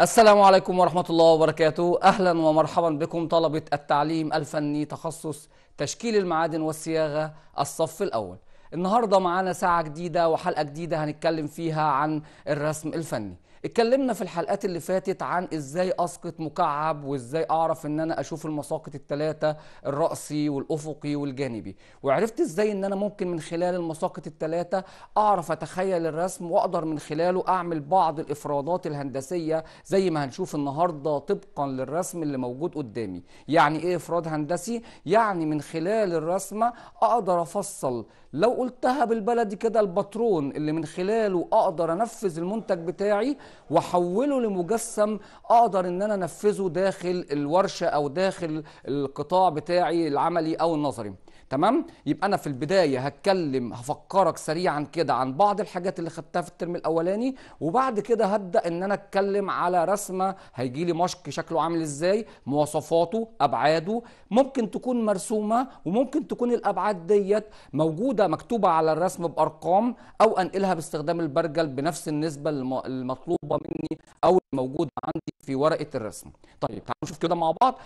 السلام عليكم ورحمة الله وبركاته أهلا ومرحبا بكم طلبة التعليم الفني تخصص تشكيل المعادن والصياغة الصف الأول النهاردة معانا ساعة جديدة وحلقة جديدة هنتكلم فيها عن الرسم الفني اتكلمنا في الحلقات اللي فاتت عن ازاي اسقط مكعب وازاي اعرف ان انا اشوف المساقط الثلاثه الراسي والافقي والجانبي وعرفت ازاي ان انا ممكن من خلال المساقط الثلاثه اعرف اتخيل الرسم واقدر من خلاله اعمل بعض الافرادات الهندسيه زي ما هنشوف النهارده طبقا للرسم اللي موجود قدامي يعني ايه افراد هندسي يعني من خلال الرسمه اقدر افصل لو قلتها بالبلدي كده الباترون اللي من خلاله اقدر انفذ المنتج بتاعي واحوله لمجسم اقدر ان انا انفذه داخل الورشه او داخل القطاع بتاعي العملي او النظري تمام يبقى انا في البدايه هتكلم هفكرك سريعا كده عن بعض الحاجات اللي خدتها في الترم الاولاني وبعد كده هبدا ان انا اتكلم على رسمه هيجي لي مشق شكله عامل ازاي مواصفاته ابعاده ممكن تكون مرسومه وممكن تكون الابعاد ديت موجوده مكتوبه على الرسم بارقام او انقلها باستخدام البرجل بنفس النسبه المطلوبه مني او الموجوده عندي في ورقه الرسم طيب تعالوا نشوف كده مع بعض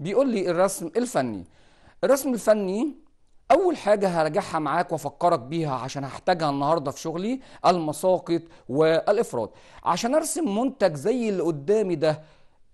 بيقول لي الرسم الفني الرسم الفني اول حاجه هرجعها معاك وافكرك بيها عشان هحتاجها النهارده في شغلي المساقط والافراد عشان ارسم منتج زي اللي قدامي ده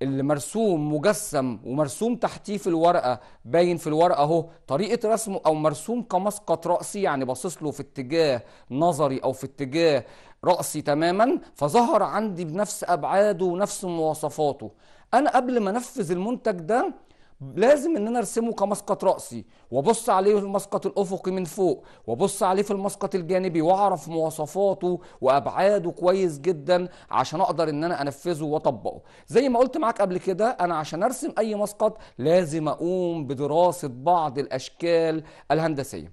اللي مرسوم مجسم ومرسوم تحتيه في الورقه باين في الورقه اهو طريقه رسمه او مرسوم كمسقط راسي يعني باصص له في اتجاه نظري او في اتجاه راسي تماما فظهر عندي بنفس ابعاده ونفس مواصفاته انا قبل ما انفذ المنتج ده لازم ان انا ارسمه كمسقط راسي وابص عليه في المسقط الافقي من فوق وابص عليه في المسقط الجانبي واعرف مواصفاته وابعاده كويس جدا عشان اقدر ان انا انفذه واطبقه زي ما قلت معاك قبل كده انا عشان ارسم اي مسقط لازم اقوم بدراسه بعض الاشكال الهندسيه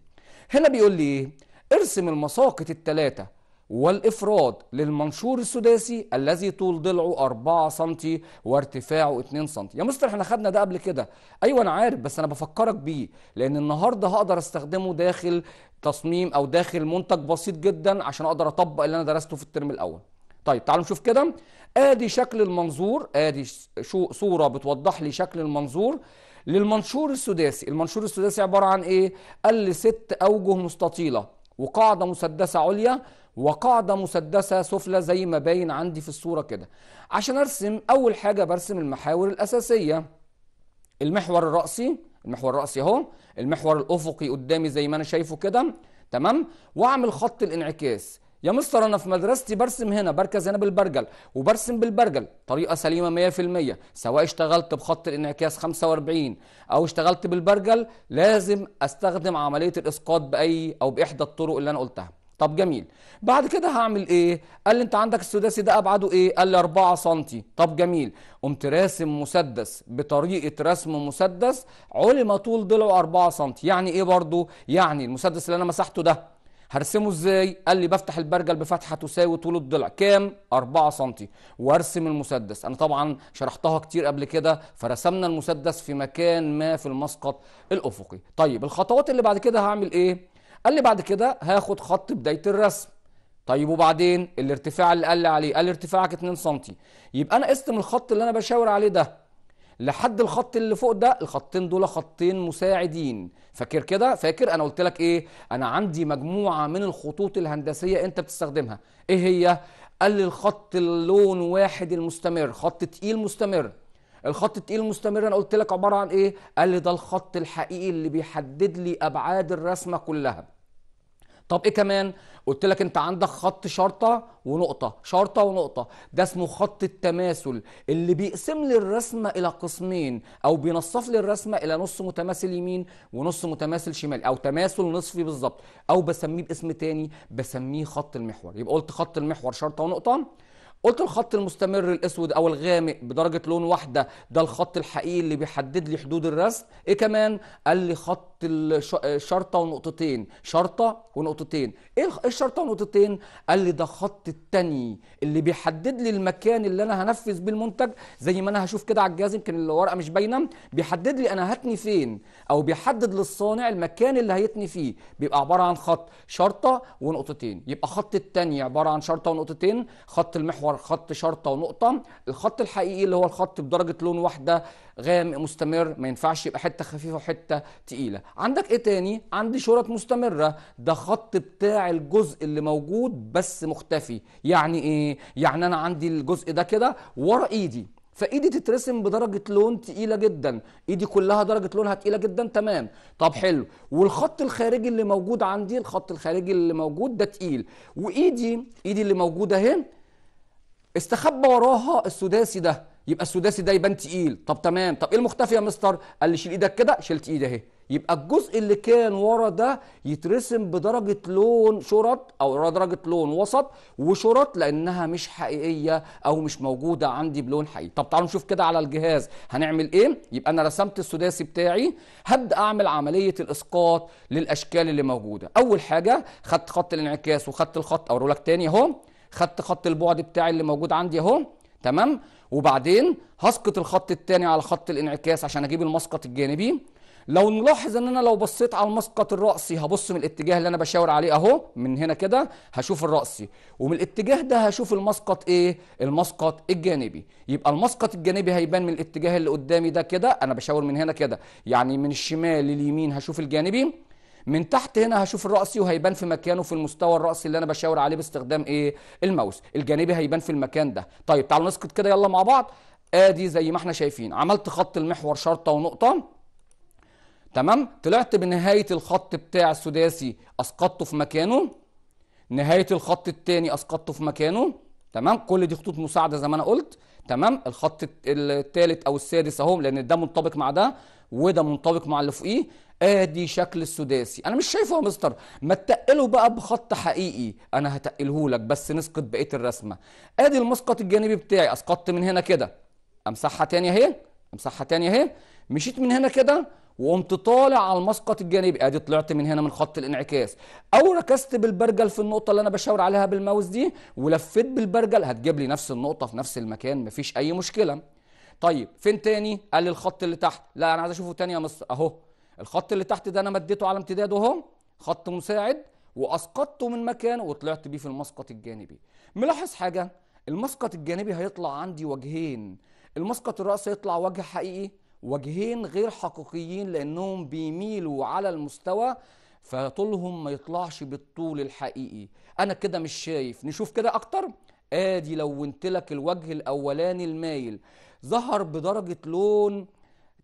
هنا بيقول لي ايه ارسم المساقط الثلاثه والإفراد للمنشور السداسي الذي طول ضلعه 4 سم وارتفاعه 2 سم يا مستر احنا خدنا ده قبل كده أيوة أنا عارف بس أنا بفكرك بيه لأن النهاردة هقدر استخدمه داخل تصميم أو داخل منتج بسيط جدا عشان أقدر أطبق اللي أنا درسته في الترم الأول طيب تعالوا نشوف كده ادي شكل المنظور ادي شو صوره بتوضح لي شكل المنظور للمنشور السداسي المنشور السداسي عباره عن ايه قال لي ست اوجه مستطيله وقاعده مسدسه عليا وقاعدة مسدسة سفلى زي ما باين عندي في الصورة كده عشان ارسم اول حاجة برسم المحاور الاساسية المحور الرأسي المحور الرأسي اهو المحور الافقي قدامي زي ما انا شايفه كده تمام واعمل خط الانعكاس يا مستر انا في مدرستي برسم هنا بركز هنا بالبرجل وبرسم بالبرجل طريقه سليمه 100% سواء اشتغلت بخط الانعكاس 45 او اشتغلت بالبرجل لازم استخدم عمليه الاسقاط باي او باحدى الطرق اللي انا قلتها طب جميل بعد كده هعمل ايه قال لي انت عندك السداسي ده ابعاده ايه قال لي 4 سم طب جميل قمت راسم مسدس بطريقه رسم مسدس علم طول ضلعه 4 سم يعني ايه برضو يعني المسدس اللي انا مسحته ده هرسمه ازاي قال لي بفتح البرجل بفتحه تساوي طول الضلع كام 4 سم وارسم المسدس انا طبعا شرحتها كتير قبل كده فرسمنا المسدس في مكان ما في المسقط الافقي طيب الخطوات اللي بعد كده هعمل ايه قال لي بعد كده هاخد خط بدايه الرسم طيب وبعدين الارتفاع اللي قال لي عليه قال لي ارتفاعك 2 سم يبقى انا قست من الخط اللي انا بشاور عليه ده لحد الخط اللي فوق ده الخطين دول خطين مساعدين فاكر كده فاكر انا قلت لك ايه انا عندي مجموعه من الخطوط الهندسيه انت بتستخدمها ايه هي قال لي الخط اللون واحد المستمر خط تقيل مستمر الخط التقيل المستمر انا قلت لك عباره عن ايه قال لي ده الخط الحقيقي اللي بيحدد لي ابعاد الرسمه كلها طب ايه كمان قلت لك انت عندك خط شرطه ونقطه شرطه ونقطه ده اسمه خط التماثل اللي بيقسم لي الرسمه الى قسمين او بينصف لي الرسمه الى نص متماثل يمين ونص متماثل شمال او تماثل نصفي بالظبط او بسميه باسم تاني بسميه خط المحور يبقى قلت خط المحور شرطه ونقطه قلت الخط المستمر الاسود او الغامق بدرجه لون واحده ده الخط الحقيقي اللي بيحدد لي حدود الرسم ايه كمان قال لي خط الشرطه ونقطتين شرطه ونقطتين إيه, ايه الشرطه ونقطتين قال لي ده خط التاني اللي بيحدد لي المكان اللي انا هنفذ بيه المنتج زي ما انا هشوف كده على الجهاز يمكن الورقه مش باينه بيحدد لي انا هتني فين او بيحدد للصانع المكان اللي هيتني فيه بيبقى عباره عن خط شرطه ونقطتين يبقى خط التاني عباره عن شرطه ونقطتين خط المحور خط شرطه ونقطه الخط الحقيقي اللي هو الخط بدرجه لون واحده غامق مستمر ما ينفعش يبقى حته خفيفه وحته تقيله عندك ايه تاني عندي شرط مستمره ده خط بتاع الجزء اللي موجود بس مختفي يعني ايه يعني انا عندي الجزء ده كده ورا ايدي فايدي تترسم بدرجه لون تقيله جدا ايدي كلها درجه لونها تقيله جدا تمام طب حلو والخط الخارجي اللي موجود عندي الخط الخارجي اللي موجود ده تقيل وايدي ايدي اللي موجوده اهي استخبى وراها السداسي ده يبقى السداسي ده يبان تقيل طب تمام طب ايه المختفي يا مستر قال لي شيل ايدك كده شلت ايدي اهي يبقى الجزء اللي كان ورا ده يترسم بدرجه لون شرط او درجه لون وسط وشرط لانها مش حقيقيه او مش موجوده عندي بلون حقيقي طب تعالوا نشوف كده على الجهاز هنعمل ايه يبقى انا رسمت السداسي بتاعي هبدا اعمل عمليه الاسقاط للاشكال اللي موجوده اول حاجه خدت خط الانعكاس وخدت الخط اوريهولك تاني اهو خدت خط البعد بتاعي اللي موجود عندي اهو تمام وبعدين هسقط الخط الثاني على خط الانعكاس عشان اجيب المسقط الجانبي لو نلاحظ ان انا لو بصيت على المسقط الرأسي هبص من الاتجاه اللي انا بشاور عليه اهو من هنا كده هشوف الرأسي ومن الاتجاه ده هشوف المسقط ايه المسقط الجانبي يبقى المسقط الجانبي هيبان من الاتجاه اللي قدامي ده كده انا بشاور من هنا كده يعني من الشمال لليمين هشوف الجانبي من تحت هنا هشوف الرأسي وهيبان في مكانه في المستوى الرأسي اللي انا بشاور عليه باستخدام ايه الماوس الجانبي هيبان في المكان ده طيب تعالوا نسقط كده يلا مع بعض ادي زي ما احنا شايفين عملت خط المحور شرطه ونقطه تمام طلعت بنهايه الخط بتاع السداسي اسقطته في مكانه نهايه الخط الثاني اسقطته في مكانه تمام كل دي خطوط مساعده زي ما انا قلت تمام الخط الثالث او السادس اهو لان ده منطبق مع ده وده منطبق مع اللي فوقيه ادي شكل السداسي انا مش شايفه يا مستر ما تقله بقى بخط حقيقي انا هتقله لك بس نسقط بقيه الرسمه ادي المسقط الجانبي بتاعي اسقطت من هنا كده امسحها تاني اهي امسحها تاني اهي مشيت من هنا كده وقمت طالع على المسقط الجانبي ادي طلعت من هنا من خط الانعكاس او ركزت بالبرجل في النقطه اللي انا بشاور عليها بالماوس دي ولفيت بالبرجل هتجيب لي نفس النقطه في نفس المكان مفيش اي مشكله طيب فين تاني قال لي الخط اللي تحت لا انا عايز اشوفه تاني يا مصر اهو الخط اللي تحت ده انا مديته على امتداده اهو خط مساعد واسقطته من مكانه وطلعت بيه في المسقط الجانبي ملاحظ حاجه المسقط الجانبي هيطلع عندي وجهين المسقط الرأس هيطلع وجه حقيقي وجهين غير حقيقيين لانهم بيميلوا على المستوى فطولهم ما يطلعش بالطول الحقيقي انا كده مش شايف نشوف كده اكتر ادي لونت لك الوجه الاولاني المايل ظهر بدرجه لون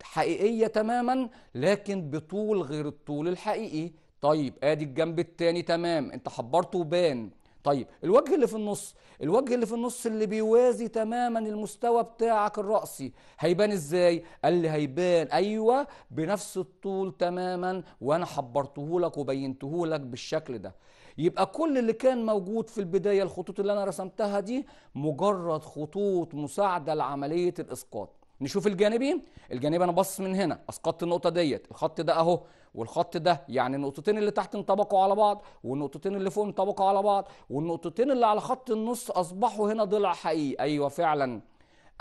حقيقيه تماما لكن بطول غير الطول الحقيقي طيب ادي الجنب التاني تمام انت حبرته وبان طيب الوجه اللي في النص الوجه اللي في النص اللي بيوازي تماما المستوى بتاعك الرأسي هيبان ازاي قال لي هيبان ايوه بنفس الطول تماما وانا حبرته لك وبينته لك بالشكل ده يبقى كل اللي كان موجود في البداية الخطوط اللي انا رسمتها دي مجرد خطوط مساعدة لعملية الاسقاط نشوف الجانبين الجانب انا باصص من هنا اسقطت النقطه ديت الخط ده اهو والخط ده يعني النقطتين اللي تحت انطبقوا على بعض والنقطتين اللي فوق انطبقوا على بعض والنقطتين اللي على خط النص اصبحوا هنا ضلع حقيقي ايوه فعلا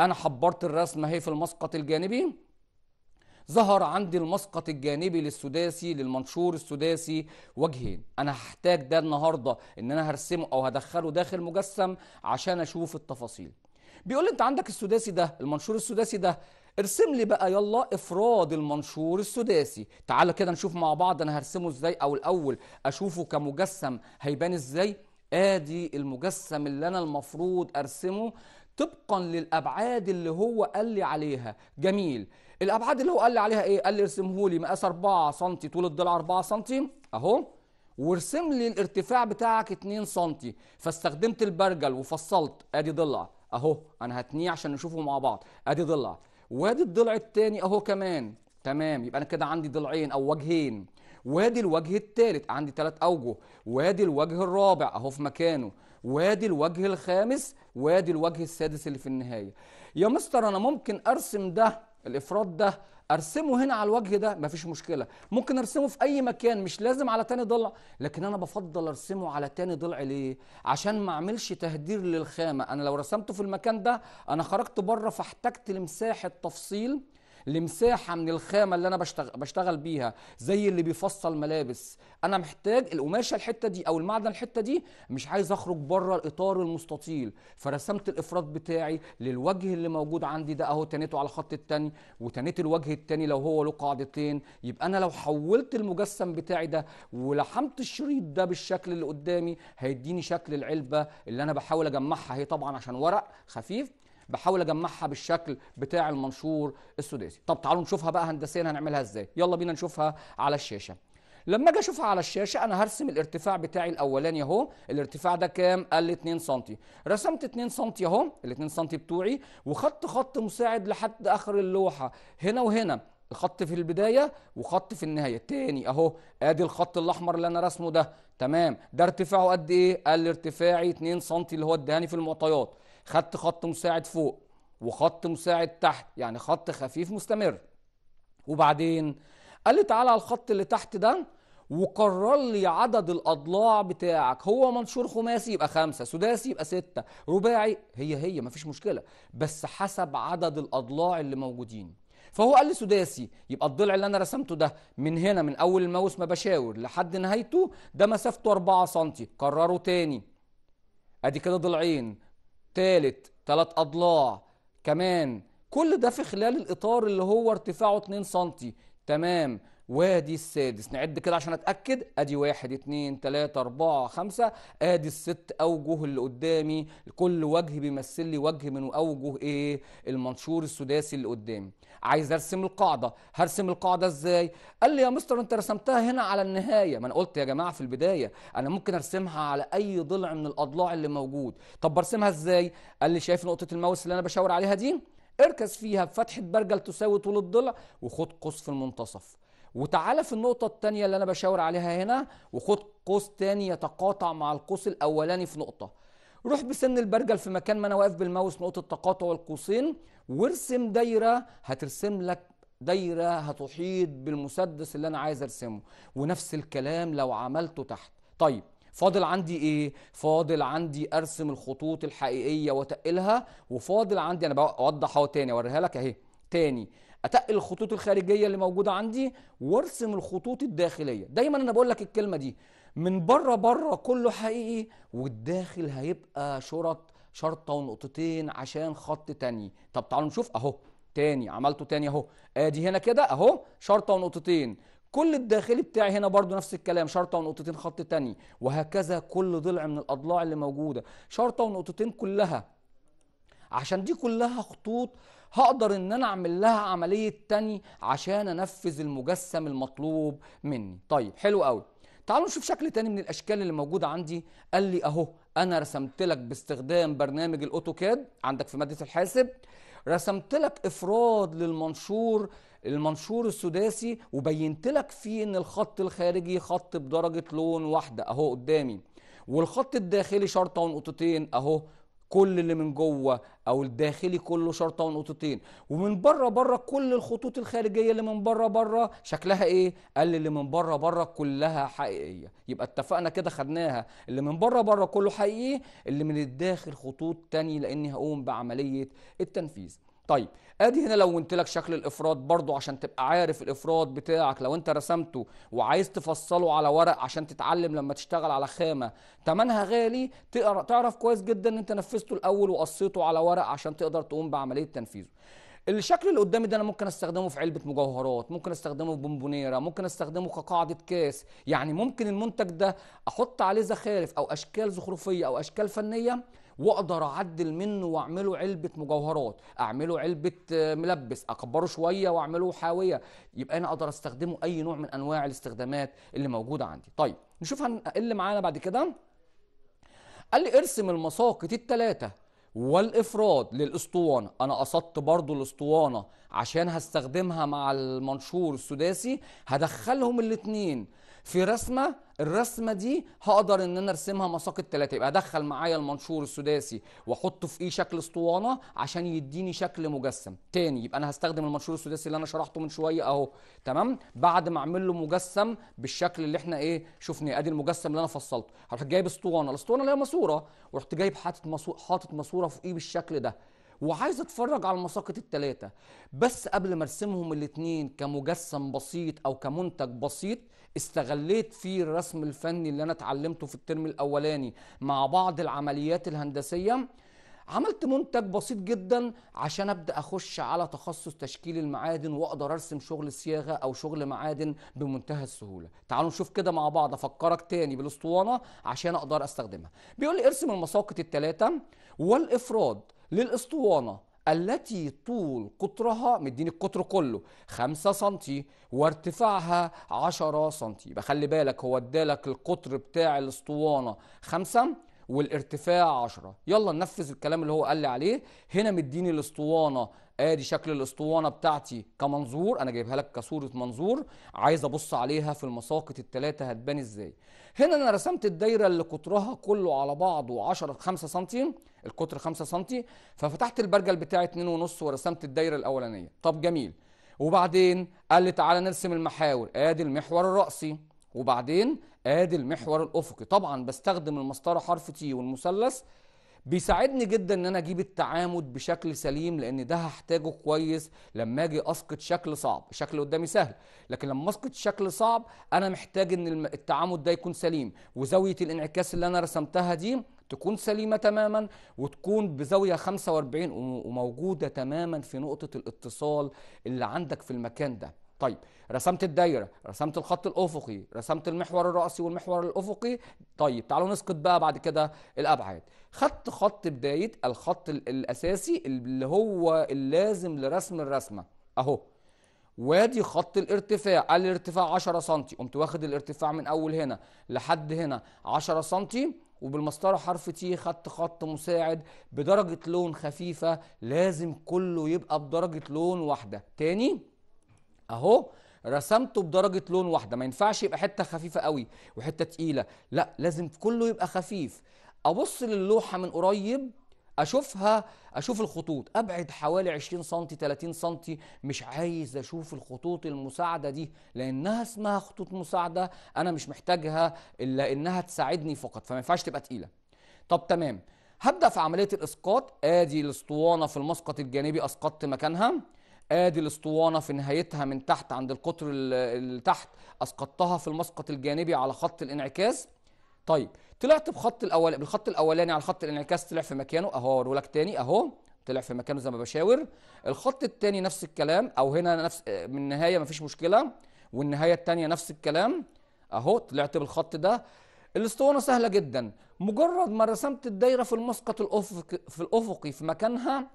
انا حبرت الرسمه اهي في المسقط الجانبي ظهر عندي المسقط الجانبي للسداسي للمنشور السداسي وجهين انا هحتاج ده النهارده ان انا هرسمه او هدخله داخل مجسم عشان اشوف التفاصيل بيقول لي انت عندك السداسي ده المنشور السداسي ده ارسم لي بقى يلا افراد المنشور السداسي تعالى كده نشوف مع بعض انا هرسمه ازاي او الاول اشوفه كمجسم هيبان ازاي ادي المجسم اللي انا المفروض ارسمه طبقا للابعاد اللي هو قال لي عليها جميل الابعاد اللي هو قال لي عليها ايه قال لي ارسمه لي مقاس 4 سم طول الضلع 4 سم اهو وارسم لي الارتفاع بتاعك 2 سم فاستخدمت البرجل وفصلت ادي ضلع اهو انا هتنيه عشان نشوفه مع بعض ادي ضلع وادي الضلع الثاني اهو كمان تمام يبقى انا كده عندي ضلعين او وجهين وادي الوجه الثالث عندي ثلاث اوجه وادي الوجه الرابع اهو في مكانه وادي الوجه الخامس وادي الوجه السادس اللي في النهايه يا مستر انا ممكن ارسم ده الافراد ده ارسمه هنا على الوجه ده مفيش مشكله ممكن ارسمه في اي مكان مش لازم على تاني ضلع لكن انا بفضل ارسمه على تاني ضلع ليه عشان ما اعملش تهدير للخامه انا لو رسمته في المكان ده انا خرجت بره فاحتجت لمساحه تفصيل لمساحه من الخامه اللي انا بشتغل, بشتغل بيها زي اللي بيفصل ملابس انا محتاج القماشه الحته دي او المعدن الحته دي مش عايز اخرج بره الاطار المستطيل فرسمت الافراط بتاعي للوجه اللي موجود عندي ده اهو تنيته على الخط التاني وتنيت الوجه التاني لو هو له قاعدتين يبقى انا لو حولت المجسم بتاعي ده ولحمت الشريط ده بالشكل اللي قدامي هيديني شكل العلبه اللي انا بحاول اجمعها هي طبعا عشان ورق خفيف بحاول اجمعها بالشكل بتاع المنشور السداسي طب تعالوا نشوفها بقى هندسيا هنعملها ازاي يلا بينا نشوفها على الشاشه لما اجي اشوفها على الشاشه انا هرسم الارتفاع بتاعي الاولاني اهو الارتفاع ده كام قال لي 2 سم رسمت 2 سم اهو ال 2 سم بتوعي وخدت خط مساعد لحد اخر اللوحه هنا وهنا خط في البدايه وخط في النهايه تاني اهو ادي الخط الاحمر اللي انا رسمه ده تمام ده ارتفاعه قد ايه قال لي ارتفاعي 2 سم اللي هو اداني في المعطيات خدت خط مساعد فوق وخط مساعد تحت يعني خط خفيف مستمر وبعدين قال لي تعالى على الخط اللي تحت ده وقرر لي عدد الاضلاع بتاعك هو منشور خماسي يبقى خمسة سداسي يبقى ستة رباعي هي هي مفيش مشكلة بس حسب عدد الاضلاع اللي موجودين فهو قال لي سداسي يبقى الضلع اللي انا رسمته ده من هنا من اول الماوس ما بشاور لحد نهايته ده مسافته 4 سم كرره تاني ادي كده ضلعين تالت تلات أضلاع كمان كل ده في خلال الإطار اللي هو ارتفاعه 2 سم تمام وادي السادس نعد كده عشان اتاكد ادي واحد اتنين تلاته اربعه خمسه ادي الست اوجه اللي قدامي كل وجه بيمثل لي وجه من اوجه ايه المنشور السداسي اللي قدامي عايز ارسم القاعده هرسم القاعده ازاي قال لي يا مستر انت رسمتها هنا على النهايه ما انا قلت يا جماعه في البدايه انا ممكن ارسمها على اي ضلع من الاضلاع اللي موجود طب برسمها ازاي قال لي شايف نقطه الماوس اللي انا بشاور عليها دي اركز فيها بفتحه برجل تساوي طول الضلع وخد قوس في المنتصف وتعالى في النقطة التانية اللي أنا بشاور عليها هنا وخد قوس تاني يتقاطع مع القوس الأولاني في نقطة روح بسن البرجل في مكان ما انا واقف بالماوس نقطه تقاطع القوسين وارسم دايره هترسم لك دايره هتحيط بالمسدس اللي انا عايز ارسمه ونفس الكلام لو عملته تحت طيب فاضل عندي ايه فاضل عندي ارسم الخطوط الحقيقيه واتقلها وفاضل عندي انا بوضح اهو تاني اوريها لك اهي تاني اتقل الخطوط الخارجيه اللي موجوده عندي وارسم الخطوط الداخليه دايما انا بقول لك الكلمه دي من بره بره كله حقيقي والداخل هيبقى شرط شرطه ونقطتين عشان خط تاني طب تعالوا نشوف اهو تاني عملته تاني اهو ادي هنا كده اهو شرطه ونقطتين كل الداخلي بتاعي هنا برضو نفس الكلام شرطه ونقطتين خط تاني وهكذا كل ضلع من الاضلاع اللي موجوده شرطه ونقطتين كلها عشان دي كلها خطوط هقدر ان انا اعمل لها عمليه تاني عشان انفذ المجسم المطلوب مني طيب حلو قوي تعالوا نشوف شكل تاني من الاشكال اللي موجوده عندي قال لي اهو انا رسمت لك باستخدام برنامج الاوتوكاد عندك في ماده الحاسب رسمت لك افراد للمنشور المنشور السداسي وبينت لك فيه ان الخط الخارجي خط بدرجه لون واحده اهو قدامي والخط الداخلي شرطه ونقطتين اهو كل اللي من جوه او الداخلي كله شرطه ونقطتين ومن بره بره كل الخطوط الخارجيه اللي من بره بره شكلها ايه قال لي اللي من بره بره كلها حقيقيه يبقى اتفقنا كده خدناها اللي من بره بره كله حقيقي اللي من الداخل خطوط تانية لاني هقوم بعمليه التنفيذ طيب ادي هنا لونت لك شكل الافراد برضو عشان تبقى عارف الافراد بتاعك لو انت رسمته وعايز تفصله على ورق عشان تتعلم لما تشتغل على خامه ثمنها غالي تعرف كويس جدا ان انت نفذته الاول وقصيته على ورق عشان تقدر تقوم بعمليه تنفيذه الشكل اللي قدامي ده انا ممكن استخدمه في علبه مجوهرات ممكن استخدمه في بونبونيره ممكن استخدمه كقاعده كاس يعني ممكن المنتج ده احط عليه زخارف او اشكال زخرفيه او اشكال فنيه واقدر اعدل منه واعمله علبه مجوهرات اعمله علبه آه، ملبس اكبره شويه واعمله حاويه يبقى انا اقدر استخدمه اي نوع من انواع الاستخدامات اللي موجوده عندي طيب نشوف اللي معانا بعد كده قال لي ارسم المساقط الثلاثه والافراد للاسطوانه انا قصدت برضو الاسطوانه عشان هستخدمها مع المنشور السداسي هدخلهم الاثنين في رسمه الرسمه دي هقدر ان انا ارسمها مساق الثلاثه يبقى ادخل معايا المنشور السداسي واحطه في ايه شكل اسطوانه عشان يديني شكل مجسم تاني يبقى انا هستخدم المنشور السداسي اللي انا شرحته من شويه اهو تمام بعد ما اعمل له مجسم بالشكل اللي احنا ايه شفنا ادي المجسم اللي انا فصلته هروح جايب اسطوانه الاسطوانه اللي هي ماسوره ورحت جايب حاطط ماسوره حاطط ماسوره في ايه بالشكل ده وعايز اتفرج على المساقط الثلاثه بس قبل ما ارسمهم الاثنين كمجسم بسيط او كمنتج بسيط استغليت فيه الرسم الفني اللي انا اتعلمته في الترم الاولاني مع بعض العمليات الهندسيه عملت منتج بسيط جدا عشان ابدا اخش على تخصص تشكيل المعادن واقدر ارسم شغل صياغه او شغل معادن بمنتهى السهوله تعالوا نشوف كده مع بعض افكرك تاني بالاسطوانه عشان اقدر استخدمها بيقول لي ارسم المساقط الثلاثه والافراد للاسطوانه التي طول قطرها مديني القطر كله 5 سم وارتفاعها 10 سم يبقى خلي بالك هو ادالك القطر بتاع الاسطوانه 5 والارتفاع 10 يلا ننفذ الكلام اللي هو قال لي عليه هنا مديني الاسطوانه ادي شكل الاسطوانه بتاعتي كمنظور انا جايبها لك كصوره منظور عايز ابص عليها في المساقط الثلاثه هتبان ازاي هنا انا رسمت الدايره اللي قطرها كله على بعضه 10 5 سم القطر 5 سم ففتحت البرجل بتاعي 2.5 ورسمت الدايره الاولانيه طب جميل وبعدين قال لي تعالى نرسم المحاور ادي المحور الرأسي وبعدين ادي المحور الافقي طبعا بستخدم المسطره حرف تي والمثلث بيساعدني جدا ان انا اجيب التعامد بشكل سليم لان ده هحتاجه كويس لما اجي اسقط شكل صعب الشكل قدامي سهل لكن لما اسقط شكل صعب انا محتاج ان التعامد ده يكون سليم وزاويه الانعكاس اللي انا رسمتها دي تكون سليمة تماما وتكون بزاوية 45 وموجودة تماما في نقطة الاتصال اللي عندك في المكان ده طيب رسمت الدايره رسمت الخط الافقي رسمت المحور الراسي والمحور الافقي طيب تعالوا نسقط بقى بعد كده الابعاد خدت خط بدايه الخط الاساسي اللي هو اللازم لرسم الرسمه اهو وادي خط الارتفاع الارتفاع 10 سم قمت واخد الارتفاع من اول هنا لحد هنا 10 سم وبالمسطره حرف تي خدت خط مساعد بدرجه لون خفيفه لازم كله يبقى بدرجه لون واحده تاني اهو رسمته بدرجه لون واحده ما ينفعش يبقى حته خفيفه قوي وحته تقيله لا لازم كله يبقى خفيف ابص للوحه من قريب اشوفها اشوف الخطوط ابعد حوالي 20 سم 30 سم مش عايز اشوف الخطوط المساعده دي لانها اسمها خطوط مساعده انا مش محتاجها الا انها تساعدني فقط فما ينفعش تبقى تقيله طب تمام هبدا في عمليه الاسقاط ادي الاسطوانه في المسقط الجانبي اسقطت مكانها ادي الاسطوانه في نهايتها من تحت عند القطر اللي تحت اسقطتها في المسقط الجانبي على خط الانعكاس طيب طلعت بخط الاول بالخط الاولاني على خط الانعكاس طلع في مكانه اهو اوريهولك تاني اهو طلع في مكانه زي ما بشاور الخط التاني نفس الكلام او هنا نفس من النهايه مفيش مشكله والنهايه التانيه نفس الكلام اهو طلعت بالخط ده الاسطوانه سهله جدا مجرد ما رسمت الدايره في المسقط الافقي في الافقي في مكانها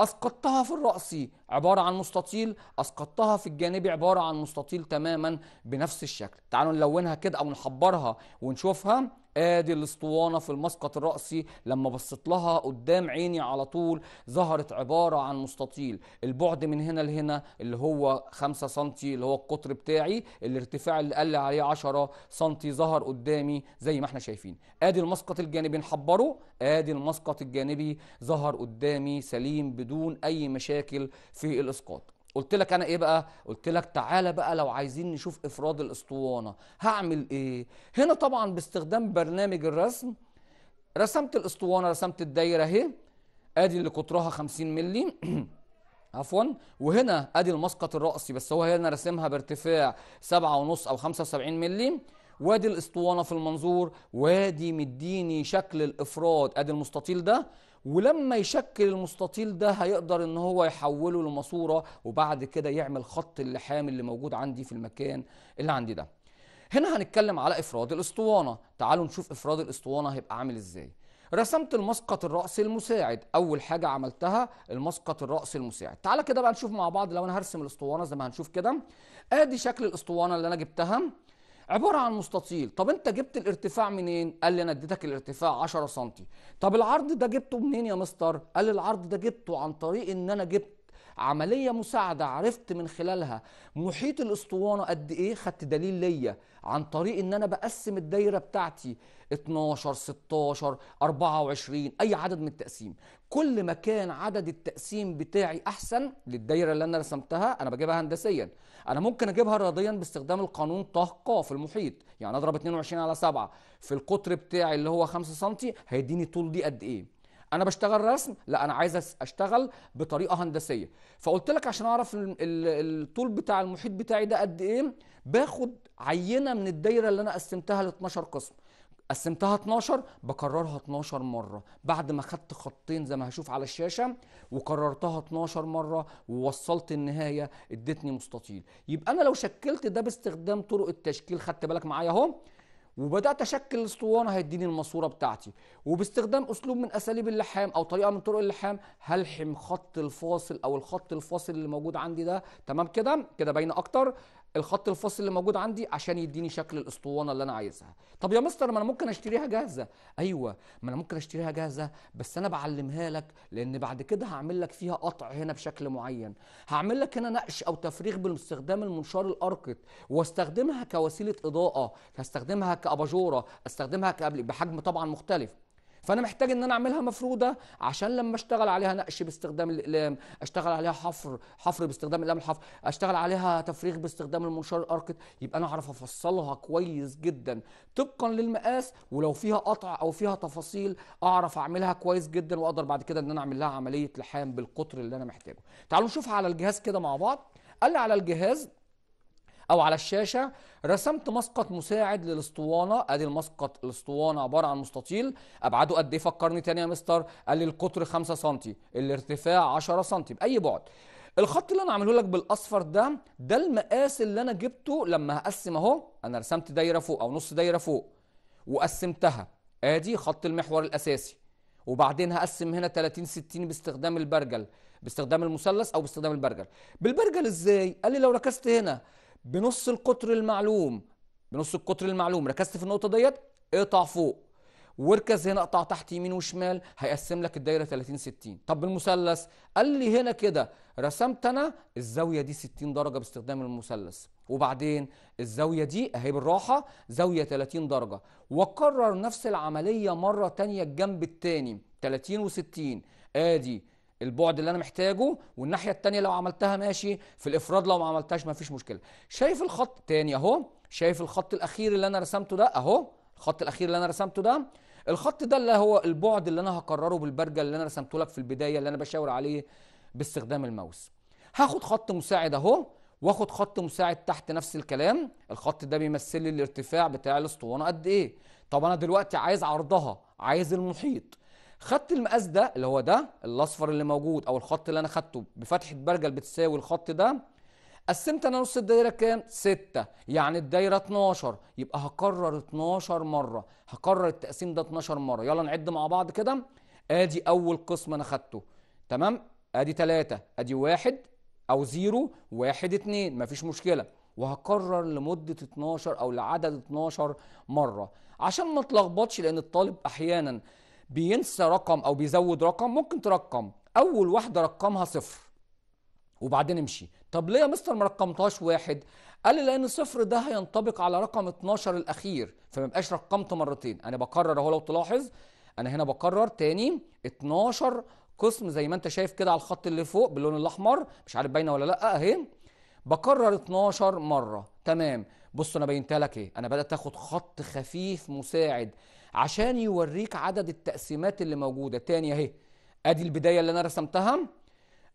اسقطتها في الراسي عبارة عن مستطيل أسقطتها في الجانب عبارة عن مستطيل تماما بنفس الشكل تعالوا نلونها كده أو نحبرها ونشوفها ادي الاسطوانه في المسقط الراسي لما بصيت لها قدام عيني على طول ظهرت عباره عن مستطيل البعد من هنا لهنا اللي هو 5 سم اللي هو القطر بتاعي الارتفاع اللي قل عليه 10 سم ظهر قدامي زي ما احنا شايفين ادي المسقط الجانبي نحبره ادي المسقط الجانبي ظهر قدامي سليم بدون اي مشاكل في الاسقاط قلت لك انا ايه بقى قلت لك تعالى بقى لو عايزين نشوف افراد الاسطوانه هعمل ايه هنا طبعا باستخدام برنامج الرسم رسمت الاسطوانه رسمت الدايره اهي ادي اللي قطرها 50 مللي عفوا وهنا ادي المسقط الرأسي بس هو هنا راسمها بارتفاع 7.5 او 75 مللي وادي الاسطوانه في المنظور وادي مديني شكل الافراد ادي المستطيل ده ولما يشكل المستطيل ده هيقدر ان هو يحوله لماسوره وبعد كده يعمل خط اللحام اللي موجود عندي في المكان اللي عندي ده هنا هنتكلم على افراد الاسطوانه تعالوا نشوف افراد الاسطوانه هيبقى عامل ازاي رسمت المسقط الرأس المساعد أول حاجة عملتها المسقط الرأس المساعد تعالى كده بقى نشوف مع بعض لو أنا هرسم الأسطوانة زي ما هنشوف كده آدي شكل الأسطوانة اللي أنا جبتها عباره عن مستطيل طب انت جبت الارتفاع منين قال لي انا اديتك الارتفاع 10 سم طب العرض ده جبته منين يا مستر قال لي العرض ده جبته عن طريق ان انا جبت عملية مساعدة عرفت من خلالها محيط الاسطوانة قد ايه خدت دليل ليا عن طريق ان انا بقسم الدايرة بتاعتي 12 16 24 اي عدد من التقسيم كل ما كان عدد التقسيم بتاعي احسن للدايره اللي انا رسمتها انا بجيبها هندسيا انا ممكن اجيبها رياضيا باستخدام القانون طه ق في المحيط يعني اضرب 22 على 7 في القطر بتاعي اللي هو 5 سم هيديني طول دي قد ايه انا بشتغل رسم لا انا عايز اشتغل بطريقه هندسيه فقلت لك عشان اعرف الطول بتاع المحيط بتاعي ده قد ايه باخد عينه من الدايره اللي انا قسمتها ل 12 قسم قسمتها 12 بكررها 12 مرة بعد ما خدت خطين زي ما هشوف على الشاشة وكررتها 12 مرة ووصلت النهاية ادتني مستطيل يبقى أنا لو شكلت ده باستخدام طرق التشكيل خدت بالك معايا أهو وبدات اشكل الاسطوانه هيديني الماسوره بتاعتي وباستخدام اسلوب من اساليب اللحام او طريقه من طرق اللحام هلحم خط الفاصل او الخط الفاصل اللي موجود عندي ده تمام كده كده باينه اكتر الخط الفاصل اللي موجود عندي عشان يديني شكل الاسطوانه اللي انا عايزها طب يا مستر ما انا ممكن اشتريها جاهزه ايوه ما انا ممكن اشتريها جاهزه بس انا بعلمها لك لان بعد كده هعمل لك فيها قطع هنا بشكل معين هعمل لك هنا نقش او تفريغ باستخدام المنشار الاركت واستخدمها كوسيله اضاءه هستخدمها كاباجوره استخدمها بحجم طبعا مختلف فانا محتاج ان انا اعملها مفروده عشان لما اشتغل عليها نقش باستخدام الاقلام اشتغل عليها حفر حفر باستخدام الاقلام الحفر اشتغل عليها تفريغ باستخدام المنشار الاركت يبقى انا اعرف افصلها كويس جدا طبقا للمقاس ولو فيها قطع او فيها تفاصيل اعرف اعملها كويس جدا واقدر بعد كده ان انا اعمل لها عمليه لحام بالقطر اللي انا محتاجه تعالوا نشوفها على الجهاز كده مع بعض قال لي على الجهاز او على الشاشه رسمت مسقط مساعد للاسطوانه ادي المسقط الاسطوانه عباره عن مستطيل ابعاده قد ايه فكرني تاني يا مستر قال لي القطر 5 سم الارتفاع 10 سم باي بعد الخط اللي انا عامله لك بالاصفر ده ده المقاس اللي انا جبته لما هقسم اهو انا رسمت دايره فوق او نص دايره فوق وقسمتها ادي خط المحور الاساسي وبعدين هقسم هنا 30 60 باستخدام البرجل باستخدام المثلث او باستخدام البرجل بالبرجل ازاي قال لي لو ركزت هنا بنص القطر المعلوم بنص القطر المعلوم ركزت في النقطه ديت اقطع فوق واركز هنا اقطع تحت يمين وشمال هيقسم لك الدايره 30 60 طب بالمثلث قال لي هنا كده رسمت انا الزاويه دي 60 درجه باستخدام المثلث وبعدين الزاويه دي اهي بالراحه زاويه 30 درجه واكرر نفس العمليه مره ثانيه الجنب الثاني 30 و60 ادي البعد اللي انا محتاجه والناحيه الثانيه لو عملتها ماشي في الافراد لو ما عملتهاش ما فيش مشكله شايف الخط تاني اهو شايف الخط الاخير اللي انا رسمته ده اهو الخط الاخير اللي انا رسمته ده الخط ده اللي هو البعد اللي انا هكرره بالبرجه اللي انا رسمته لك في البدايه اللي انا بشاور عليه باستخدام الماوس هاخد خط مساعد اهو واخد خط مساعد تحت نفس الكلام الخط ده بيمثل لي الارتفاع بتاع الاسطوانه قد ايه طب انا دلوقتي عايز عرضها عايز المحيط خط المقاس ده اللي هو ده الاصفر اللي موجود او الخط اللي انا خدته بفتحه برجل بتساوي الخط ده قسمت انا نص الدايره كام 6 يعني الدايره 12 يبقى هكرر 12 مره هكرر التقسيم ده 12 مره يلا نعد مع بعض كده ادي اول قسم انا خدته تمام ادي 3 ادي 1 او 0 1 2 مفيش مشكله وهكرر لمده 12 او لعدد 12 مره عشان ما اتلخبطش لان الطالب احيانا بينسى رقم او بيزود رقم ممكن ترقم اول واحده رقمها صفر وبعدين امشي طب ليه يا مستر ما رقمتهاش واحد قال لي لان صفر ده هينطبق على رقم 12 الاخير فما بقاش رقمت مرتين انا بكرر اهو لو تلاحظ انا هنا بكرر تاني 12 قسم زي ما انت شايف كده على الخط اللي فوق باللون الاحمر مش عارف باينه ولا لا اهي بكرر 12 مره تمام بص انا بينتها لك ايه انا بدات اخد خط خفيف مساعد عشان يوريك عدد التقسيمات اللي موجودة تاني اهي ادي البداية اللي انا رسمتها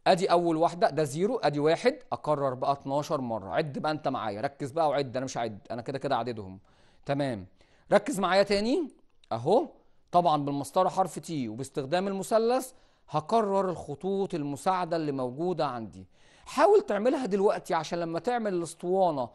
ادي اول واحدة ده زيرو ادي واحد اكرر بقى 12 مرة عد بقى انت معايا ركز بقى وعد انا مش عد انا كده كده عددهم تمام ركز معايا تاني اهو طبعا بالمسطرة حرف تي وباستخدام المثلث هكرر الخطوط المساعدة اللي موجودة عندي حاول تعملها دلوقتي عشان لما تعمل الاسطوانة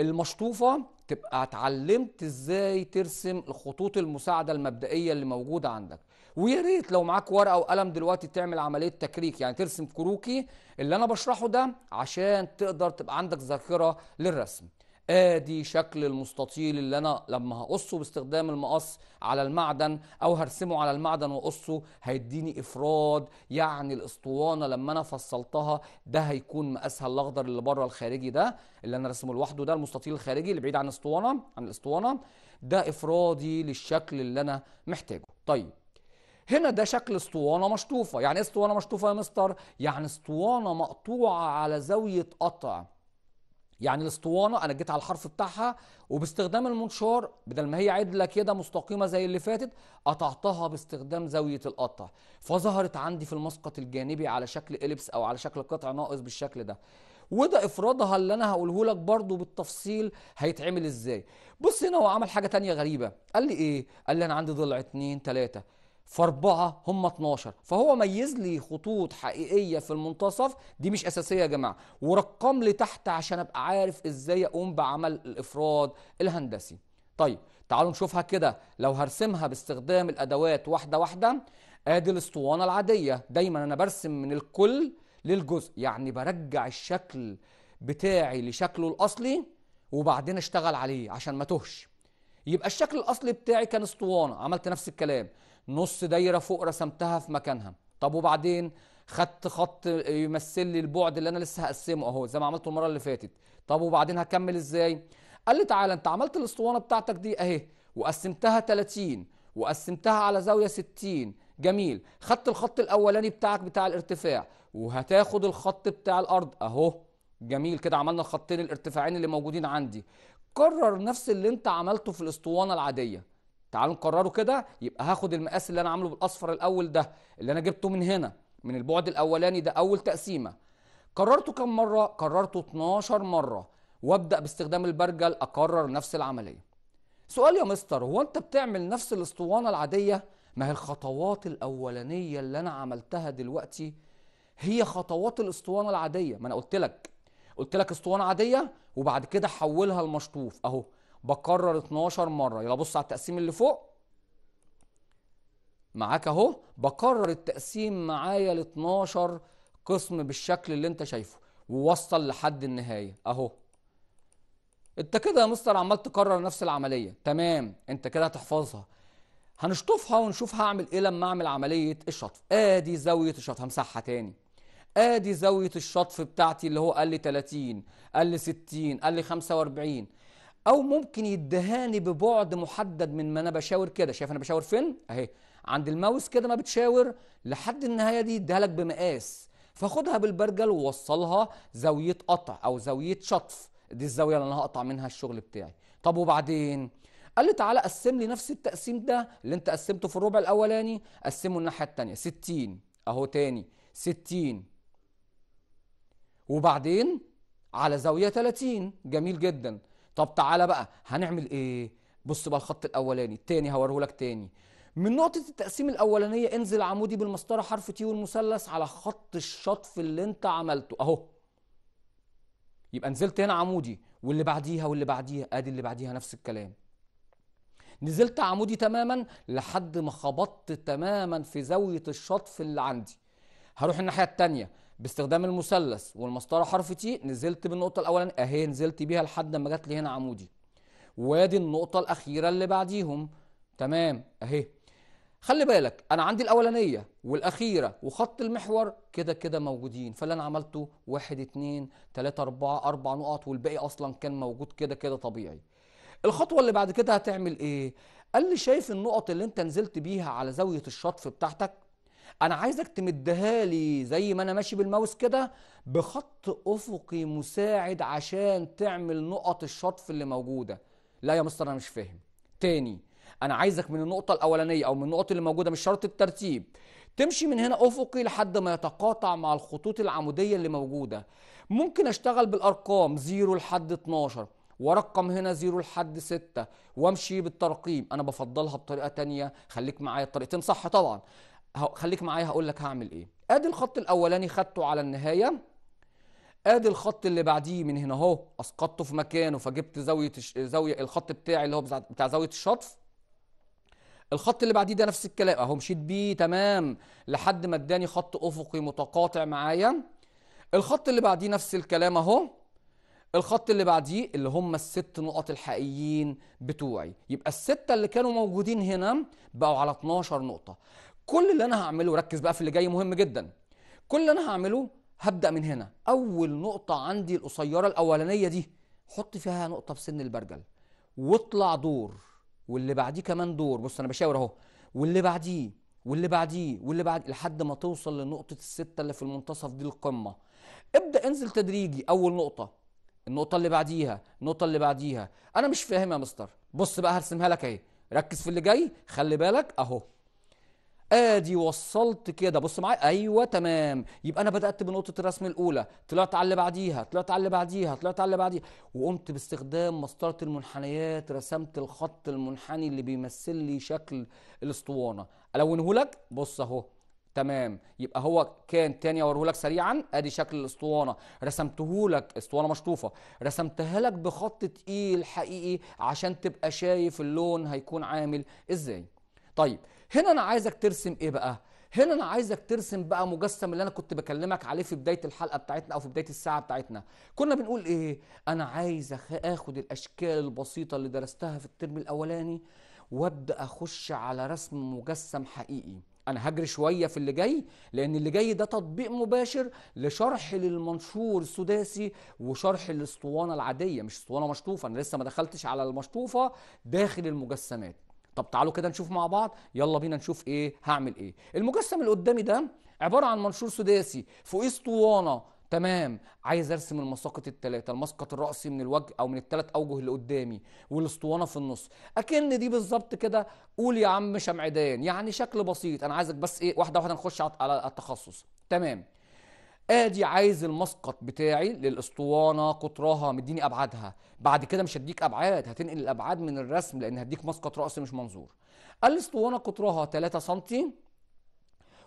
المشطوفه تبقى اتعلمت ازاي ترسم الخطوط المساعده المبدئيه اللي موجوده عندك ويا ريت لو معاك ورقه وقلم دلوقتي تعمل عمليه تكريك يعني ترسم كروكي اللي انا بشرحه ده عشان تقدر تبقى عندك ذاكره للرسم ادي شكل المستطيل اللي انا لما هقصه باستخدام المقص على المعدن او هرسمه على المعدن واقصه هيديني افراد يعني الاسطوانه لما انا فصلتها ده هيكون مقاسها الاخضر اللي بره الخارجي ده اللي انا رسمه لوحده ده المستطيل الخارجي اللي بعيد عن الاسطوانه عن الاسطوانه ده افرادي للشكل اللي انا محتاجه طيب هنا ده شكل اسطوانه مشطوفه يعني ايه اسطوانه مشطوفه يا مستر يعني اسطوانه مقطوعه على زاويه قطع يعني الاسطوانه انا جيت على الحرف بتاعها وباستخدام المنشار بدل ما هي عدله كده مستقيمه زي اللي فاتت قطعتها باستخدام زاويه القطع فظهرت عندي في المسقط الجانبي على شكل اليبس او على شكل قطع ناقص بالشكل ده وده افرادها اللي انا هقوله لك برضو بالتفصيل هيتعمل ازاي بص هنا هو عمل حاجه تانية غريبه قال لي ايه قال لي انا عندي ضلع اتنين تلاته فاربعه هم 12 فهو ميز لي خطوط حقيقيه في المنتصف دي مش اساسيه يا جماعه ورقم لي تحت عشان ابقى عارف ازاي اقوم بعمل الافراد الهندسي طيب تعالوا نشوفها كده لو هرسمها باستخدام الادوات واحده واحده ادي الاسطوانه العاديه دايما انا برسم من الكل للجزء يعني برجع الشكل بتاعي لشكله الاصلي وبعدين اشتغل عليه عشان ما تهش يبقى الشكل الاصلي بتاعي كان اسطوانه عملت نفس الكلام نص دايره فوق رسمتها في مكانها طب وبعدين خدت خط يمثل لي البعد اللي انا لسه هقسمه اهو زي ما عملته المره اللي فاتت طب وبعدين هكمل ازاي قال لي تعالى انت عملت الاسطوانه بتاعتك دي اهي وقسمتها 30 وقسمتها على زاويه 60 جميل خدت الخط الاولاني بتاعك بتاع الارتفاع وهتاخد الخط بتاع الارض اهو جميل كده عملنا الخطين الارتفاعين اللي موجودين عندي كرر نفس اللي انت عملته في الاسطوانه العاديه تعالوا نكرره كده يبقى هاخد المقاس اللي انا عامله بالاصفر الاول ده اللي انا جبته من هنا من البعد الاولاني ده اول تقسيمه كررته كم مره كررته 12 مره وابدا باستخدام البرجل اكرر نفس العمليه سؤال يا مستر هو انت بتعمل نفس الاسطوانه العاديه ما هي الخطوات الاولانيه اللي انا عملتها دلوقتي هي خطوات الاسطوانه العاديه ما انا قلت لك قلت لك اسطوانه عاديه وبعد كده حولها لمشطوف اهو بكرر 12 مره يلا بص على التقسيم اللي فوق معاك اهو بكرر التقسيم معايا ال 12 قسم بالشكل اللي انت شايفه ووصل لحد النهايه اهو انت كده يا مستر عمال تكرر نفس العمليه تمام انت كده هتحفظها هنشطفها ونشوف هعمل ايه لما اعمل عمليه الشطف ادي زاويه الشطف همسحها تاني ادي زاويه الشطف بتاعتي اللي هو قال لي 30 قال لي 60 قال لي 45 او ممكن يدهاني ببعد محدد من ما انا بشاور كده شايف انا بشاور فين اهي عند الماوس كده ما بتشاور لحد النهايه دي اديها لك بمقاس فخدها بالبرجل ووصلها زاويه قطع او زاويه شطف دي الزاويه اللي انا هقطع منها الشغل بتاعي طب وبعدين قال لي تعالى قسم لي نفس التقسيم ده اللي انت قسمته في الربع الاولاني قسمه الناحيه الثانيه 60 اهو تاني 60 وبعدين على زاويه 30 جميل جدا طب تعالى بقى هنعمل ايه بص بقى الخط الاولاني التاني لك تاني من نقطة التقسيم الأولانية انزل عمودي بالمسطرة حرف تي والمثلث على خط الشطف اللي أنت عملته أهو يبقى نزلت هنا عمودي واللي بعديها واللي بعديها ادي اللي بعديها نفس الكلام نزلت عمودي تماما لحد ما خبطت تماما في زاويه الشطف اللي عندي هروح الناحيه التانية باستخدام المثلث والمسطره حرف تي نزلت بالنقطه الاولانيه اهي نزلت بيها لحد ما جت لي هنا عمودي وادي النقطه الاخيره اللي بعديهم تمام اهي خلي بالك انا عندي الاولانيه والاخيره وخط المحور كده كده موجودين فاللي انا عملته واحد اتنين تلاته اربعه اربع نقط والباقي اصلا كان موجود كده كده طبيعي الخطوه اللي بعد كده هتعمل ايه قال لي شايف النقط اللي انت نزلت بيها على زاويه الشطف بتاعتك انا عايزك تمدها لي زي ما انا ماشي بالماوس كده بخط افقي مساعد عشان تعمل نقط الشطف اللي موجوده لا يا مستر انا مش فاهم تاني انا عايزك من النقطه الاولانيه او من النقط اللي موجوده مش شرط الترتيب تمشي من هنا افقي لحد ما يتقاطع مع الخطوط العموديه اللي موجوده ممكن اشتغل بالارقام 0 لحد 12 وارقم هنا 0 لحد 6 وامشي بالترقيم انا بفضلها بطريقه تانية خليك معايا الطريقتين صح طبعا خليك معايا هقول لك هعمل ايه ادي الخط الاولاني خدته على النهايه ادي الخط اللي بعديه من هنا اهو اسقطته في مكانه فجبت زاويه زاويه الخط بتاعي اللي هو بتاع زاويه الشطف الخط اللي بعديه ده نفس الكلام اهو مشيت بيه تمام لحد ما اداني خط افقي متقاطع معايا الخط اللي بعديه نفس الكلام اهو الخط اللي بعديه اللي هم الست نقط الحقيقيين بتوعي يبقى الستة اللي كانوا موجودين هنا بقوا على 12 نقطة كل اللي انا هعمله ركز بقى في اللي جاي مهم جدا كل اللي انا هعمله هبدا من هنا اول نقطه عندي القصيره الاولانيه دي حط فيها نقطه في سن البرجل واطلع دور واللي بعديه كمان دور بص انا بشاور اهو واللي بعديه واللي بعديه واللي بعد لحد ما توصل لنقطه السته اللي في المنتصف دي القمه ابدا انزل تدريجي اول نقطه النقطه اللي بعديها النقطه اللي بعديها انا مش فاهم يا مستر بص بقى هرسمها لك اهي ركز في اللي جاي خلي بالك اهو ادي وصلت كده بص معايا ايوه تمام يبقى انا بدات بنقطه الرسم الاولى طلعت على اللي بعديها طلعت على اللي بعديها طلعت على اللي بعديها وقمت باستخدام مسطره المنحنيات رسمت الخط المنحني اللي بيمثل لي شكل الاسطوانه الونه لك بص اهو تمام يبقى هو كان تاني اوريه لك سريعا ادي شكل الاسطوانه رسمته لك اسطوانه مشطوفه رسمتها لك بخط تقيل حقيقي عشان تبقى شايف اللون هيكون عامل ازاي طيب هنا انا عايزك ترسم ايه بقى هنا انا عايزك ترسم بقى مجسم اللي انا كنت بكلمك عليه في بدايه الحلقه بتاعتنا او في بدايه الساعه بتاعتنا كنا بنقول ايه انا عايز اخد الاشكال البسيطه اللي درستها في الترم الاولاني وابدا اخش على رسم مجسم حقيقي انا هجري شويه في اللي جاي لان اللي جاي ده تطبيق مباشر لشرح للمنشور السداسي وشرح الاسطوانه العاديه مش اسطوانه مشطوفه انا لسه ما دخلتش على المشطوفه داخل المجسمات طب تعالوا كده نشوف مع بعض يلا بينا نشوف ايه هعمل ايه المجسم اللي قدامي ده عباره عن منشور سداسي فوقيه اسطوانه تمام عايز ارسم المساقط الثلاثه المسقط الراسي من الوجه او من الثلاث اوجه اللي قدامي والاسطوانه في النص اكن دي بالظبط كده قول يا عم شمعدان يعني شكل بسيط انا عايزك بس ايه واحده واحده نخش على التخصص تمام ادي عايز المسقط بتاعي للاسطوانه قطرها مديني ابعادها بعد كده مش هديك ابعاد هتنقل الابعاد من الرسم لان هديك مسقط راس مش منظور الاسطوانه قطرها 3 سم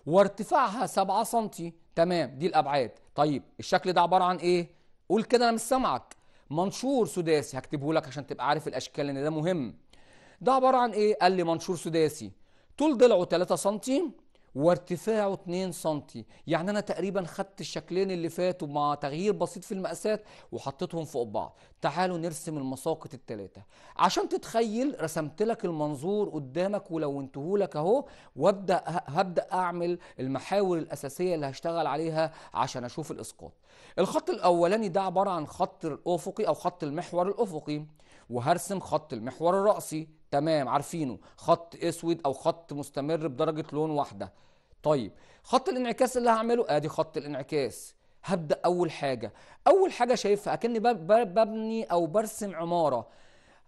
وارتفاعها 7 سم تمام دي الابعاد طيب الشكل ده عباره عن ايه قول كده انا مش سامعك منشور سداسي هكتبه لك عشان تبقى عارف الاشكال ان ده مهم ده عباره عن ايه قال لي منشور سداسي طول ضلعه 3 سم وارتفاعه 2 سم يعني انا تقريبا خدت الشكلين اللي فاتوا مع تغيير بسيط في المقاسات وحطيتهم فوق بعض تعالوا نرسم المساقط الثلاثه عشان تتخيل رسمت لك المنظور قدامك ولونته لك اهو وابدا هبدا اعمل المحاور الاساسيه اللي هشتغل عليها عشان اشوف الاسقاط الخط الاولاني ده عباره عن خط الافقي او خط المحور الافقي وهرسم خط المحور الرأسي تمام عارفينه خط اسود او خط مستمر بدرجة لون واحدة طيب خط الانعكاس اللي هعمله ادي آه، خط الانعكاس هبدأ اول حاجة اول حاجة شايفها اكني ببني او برسم عمارة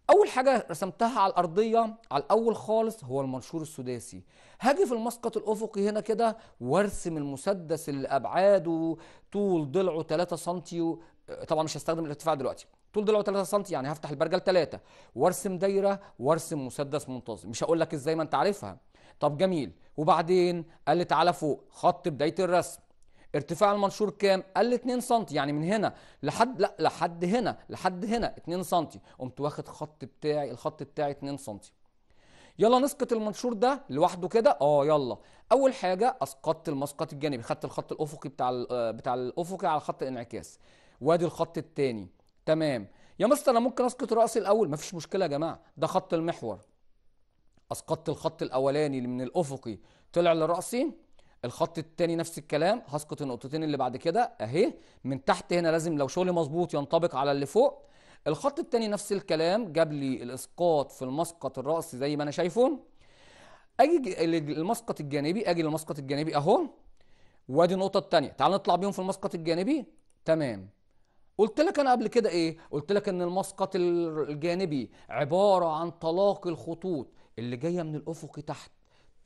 اول حاجه رسمتها على الارضيه على الاول خالص هو المنشور السداسي هاجي في المسقط الافقي هنا كده وارسم المسدس اللي ابعاده طول ضلعه 3 سنتي آه، طبعا مش هستخدم الارتفاع دلوقتي طول ضلعه 3 سم يعني هفتح البرجل 3 وارسم دايره وارسم مسدس منتظم مش هقول لك ازاي ما انت عارفها طب جميل وبعدين قال لي تعالى فوق خط بدايه الرسم ارتفاع المنشور كام؟ قال لي 2 سم يعني من هنا لحد لا لحد هنا لحد هنا 2 سم قمت واخد خط بتاعي الخط بتاعي 2 سم يلا نسقط المنشور ده لوحده كده اه يلا اول حاجه اسقطت المسقط الجانبي خدت الخط الافقي بتاع آه، بتاع الافقي على خط الانعكاس وادي الخط الثاني تمام يا مستر انا ممكن اسقط الراس الاول مفيش مشكله يا جماعه ده خط المحور اسقطت الخط الاولاني اللي من الافقي طلع لراسي الخط الثاني نفس الكلام هسقط النقطتين اللي بعد كده اهي من تحت هنا لازم لو شغلي مظبوط ينطبق على اللي فوق الخط الثاني نفس الكلام جاب لي الاسقاط في المسقط الراسي زي ما انا شايفه اجي المسقط الجانبي اجي للمسقط الجانبي اهو وادي النقطه الثانيه تعال نطلع بيهم في المسقط الجانبي تمام قلت لك انا قبل كده ايه قلت لك ان المسقط الجانبي عباره عن تلاقي الخطوط اللي جايه من الافقي تحت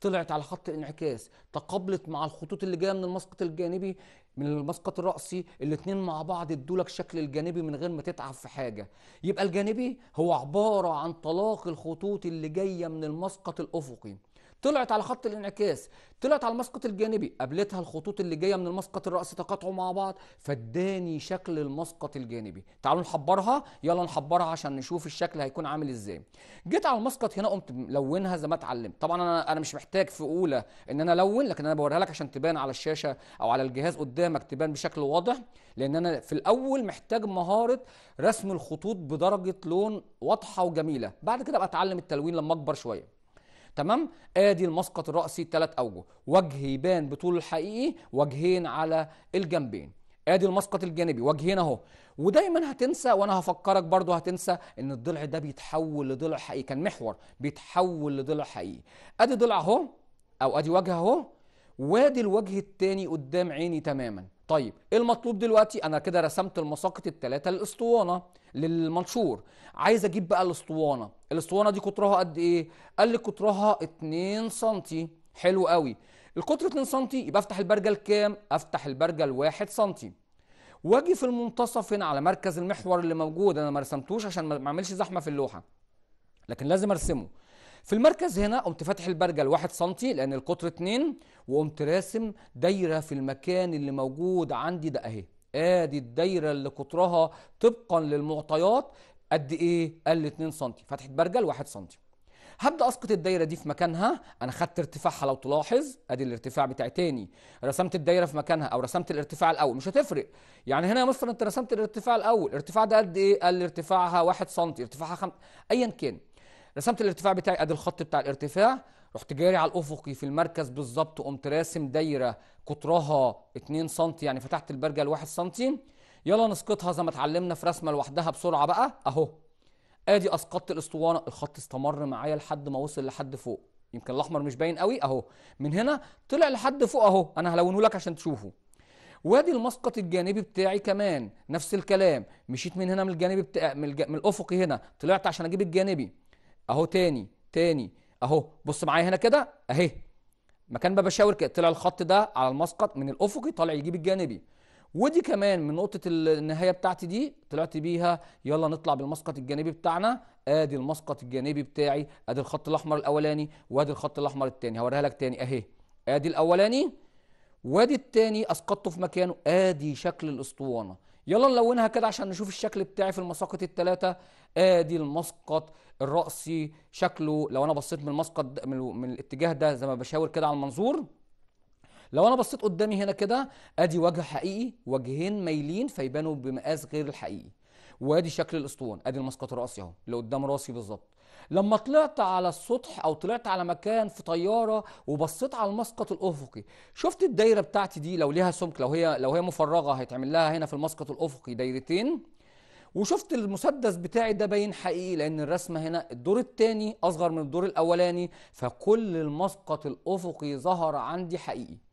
طلعت على خط الانعكاس تقابلت مع الخطوط اللي جايه من المسقط الجانبي من المسقط الرأسي الاثنين مع بعض ادولك شكل الجانبي من غير ما تتعب في حاجه يبقى الجانبي هو عباره عن تلاقي الخطوط اللي جايه من المسقط الافقي طلعت على خط الانعكاس طلعت على المسقط الجانبي قابلتها الخطوط اللي جايه من المسقط الرأسي تقاطعوا مع بعض فاداني شكل المسقط الجانبي تعالوا نحبرها يلا نحبرها عشان نشوف الشكل هيكون عامل ازاي جيت على المسقط هنا قمت ملونها زي ما اتعلمت طبعا انا انا مش محتاج في اولى ان انا الون لكن انا بوريها لك عشان تبان على الشاشه او على الجهاز قدامك تبان بشكل واضح لان انا في الاول محتاج مهاره رسم الخطوط بدرجه لون واضحه وجميله بعد كده ابقى اتعلم التلوين لما اكبر شويه تمام ادي المسقط الراسي ثلاث اوجه وجه يبان بطول الحقيقي وجهين على الجنبين ادي المسقط الجانبي وجهين اهو ودايما هتنسى وانا هفكرك برضو هتنسى ان الضلع ده بيتحول لضلع حقيقي كان محور بيتحول لضلع حقيقي ادي ضلع اهو او ادي وجه اهو وادي الوجه التاني قدام عيني تماما طيب ايه المطلوب دلوقتي انا كده رسمت المساقط الثلاثه للاسطوانه للمنشور عايز اجيب بقى الاسطوانه الاسطوانه دي قطرها قد ايه قال لي قطرها 2 سم حلو قوي القطر 2 سم يبقى افتح البرجل كام افتح البرجل 1 سم واجي في المنتصف هنا على مركز المحور اللي موجود انا ما رسمتوش عشان ما اعملش زحمه في اللوحه لكن لازم ارسمه في المركز هنا قمت فاتح البرجل 1 سم لان القطر 2 وقمت راسم دايره في المكان اللي موجود عندي ده اهي ادي الدايره اللي قطرها طبقا للمعطيات قد ايه قال 2 سم فتحت برجل 1 سم هبدا اسقط الدايره دي في مكانها انا خدت ارتفاعها لو تلاحظ ادي الارتفاع بتاعي تاني رسمت الدايره في مكانها او رسمت الارتفاع الاول مش هتفرق يعني هنا يا مستر انت رسمت الارتفاع الاول الارتفاع ده قد ايه قال ارتفاعها 1 سم ارتفاعها 5 خم... ايا كان رسمت الارتفاع بتاعي ادي الخط بتاع الارتفاع رحت جاري على الافقي في المركز بالظبط وقمت راسم دايره قطرها 2 سم يعني فتحت البرجه ل 1 سم يلا نسقطها زي ما اتعلمنا في رسمه لوحدها بسرعه بقى اهو ادي اسقطت الاسطوانه الخط استمر معايا لحد ما وصل لحد فوق يمكن الاحمر مش باين قوي اهو من هنا طلع لحد فوق اهو انا هلونه لك عشان تشوفه وادي المسقط الجانبي بتاعي كمان نفس الكلام مشيت من هنا من الجانب بتاع من, الج... من الافقي هنا طلعت عشان اجيب الجانبي اهو تاني تاني اهو بص معايا هنا كده اهي مكان ما بشاور كده طلع الخط ده على المسقط من الافقي طالع يجيب الجانبي ودي كمان من نقطه النهايه بتاعتي دي طلعت بيها يلا نطلع بالمسقط الجانبي بتاعنا ادي المسقط الجانبي بتاعي ادي الخط الاحمر الاولاني وادي الخط الاحمر الثاني هوريها لك تاني اهي ادي الاولاني وادي الثاني اسقطته في مكانه ادي شكل الاسطوانه يلا نلونها كده عشان نشوف الشكل بتاعي في المساقط الثلاثه ادي المسقط الرأسي شكله لو انا بصيت من المسقط من, من الاتجاه ده زي ما بشاور كده على المنظور لو انا بصيت قدامي هنا كده ادي وجه حقيقي وجهين مايلين فيبانوا بمقاس غير الحقيقي وادي شكل الاسطوانه ادي المسقط راسي اهو اللي قدام راسي بالظبط لما طلعت على السطح او طلعت على مكان في طياره وبصيت على المسقط الافقي شفت الدايره بتاعتي دي لو ليها سمك لو هي لو هي مفرغه هيتعمل لها هنا في المسقط الافقي دايرتين وشفت المسدس بتاعي ده باين حقيقي لان الرسمه هنا الدور الثاني اصغر من الدور الاولاني فكل المسقط الافقي ظهر عندي حقيقي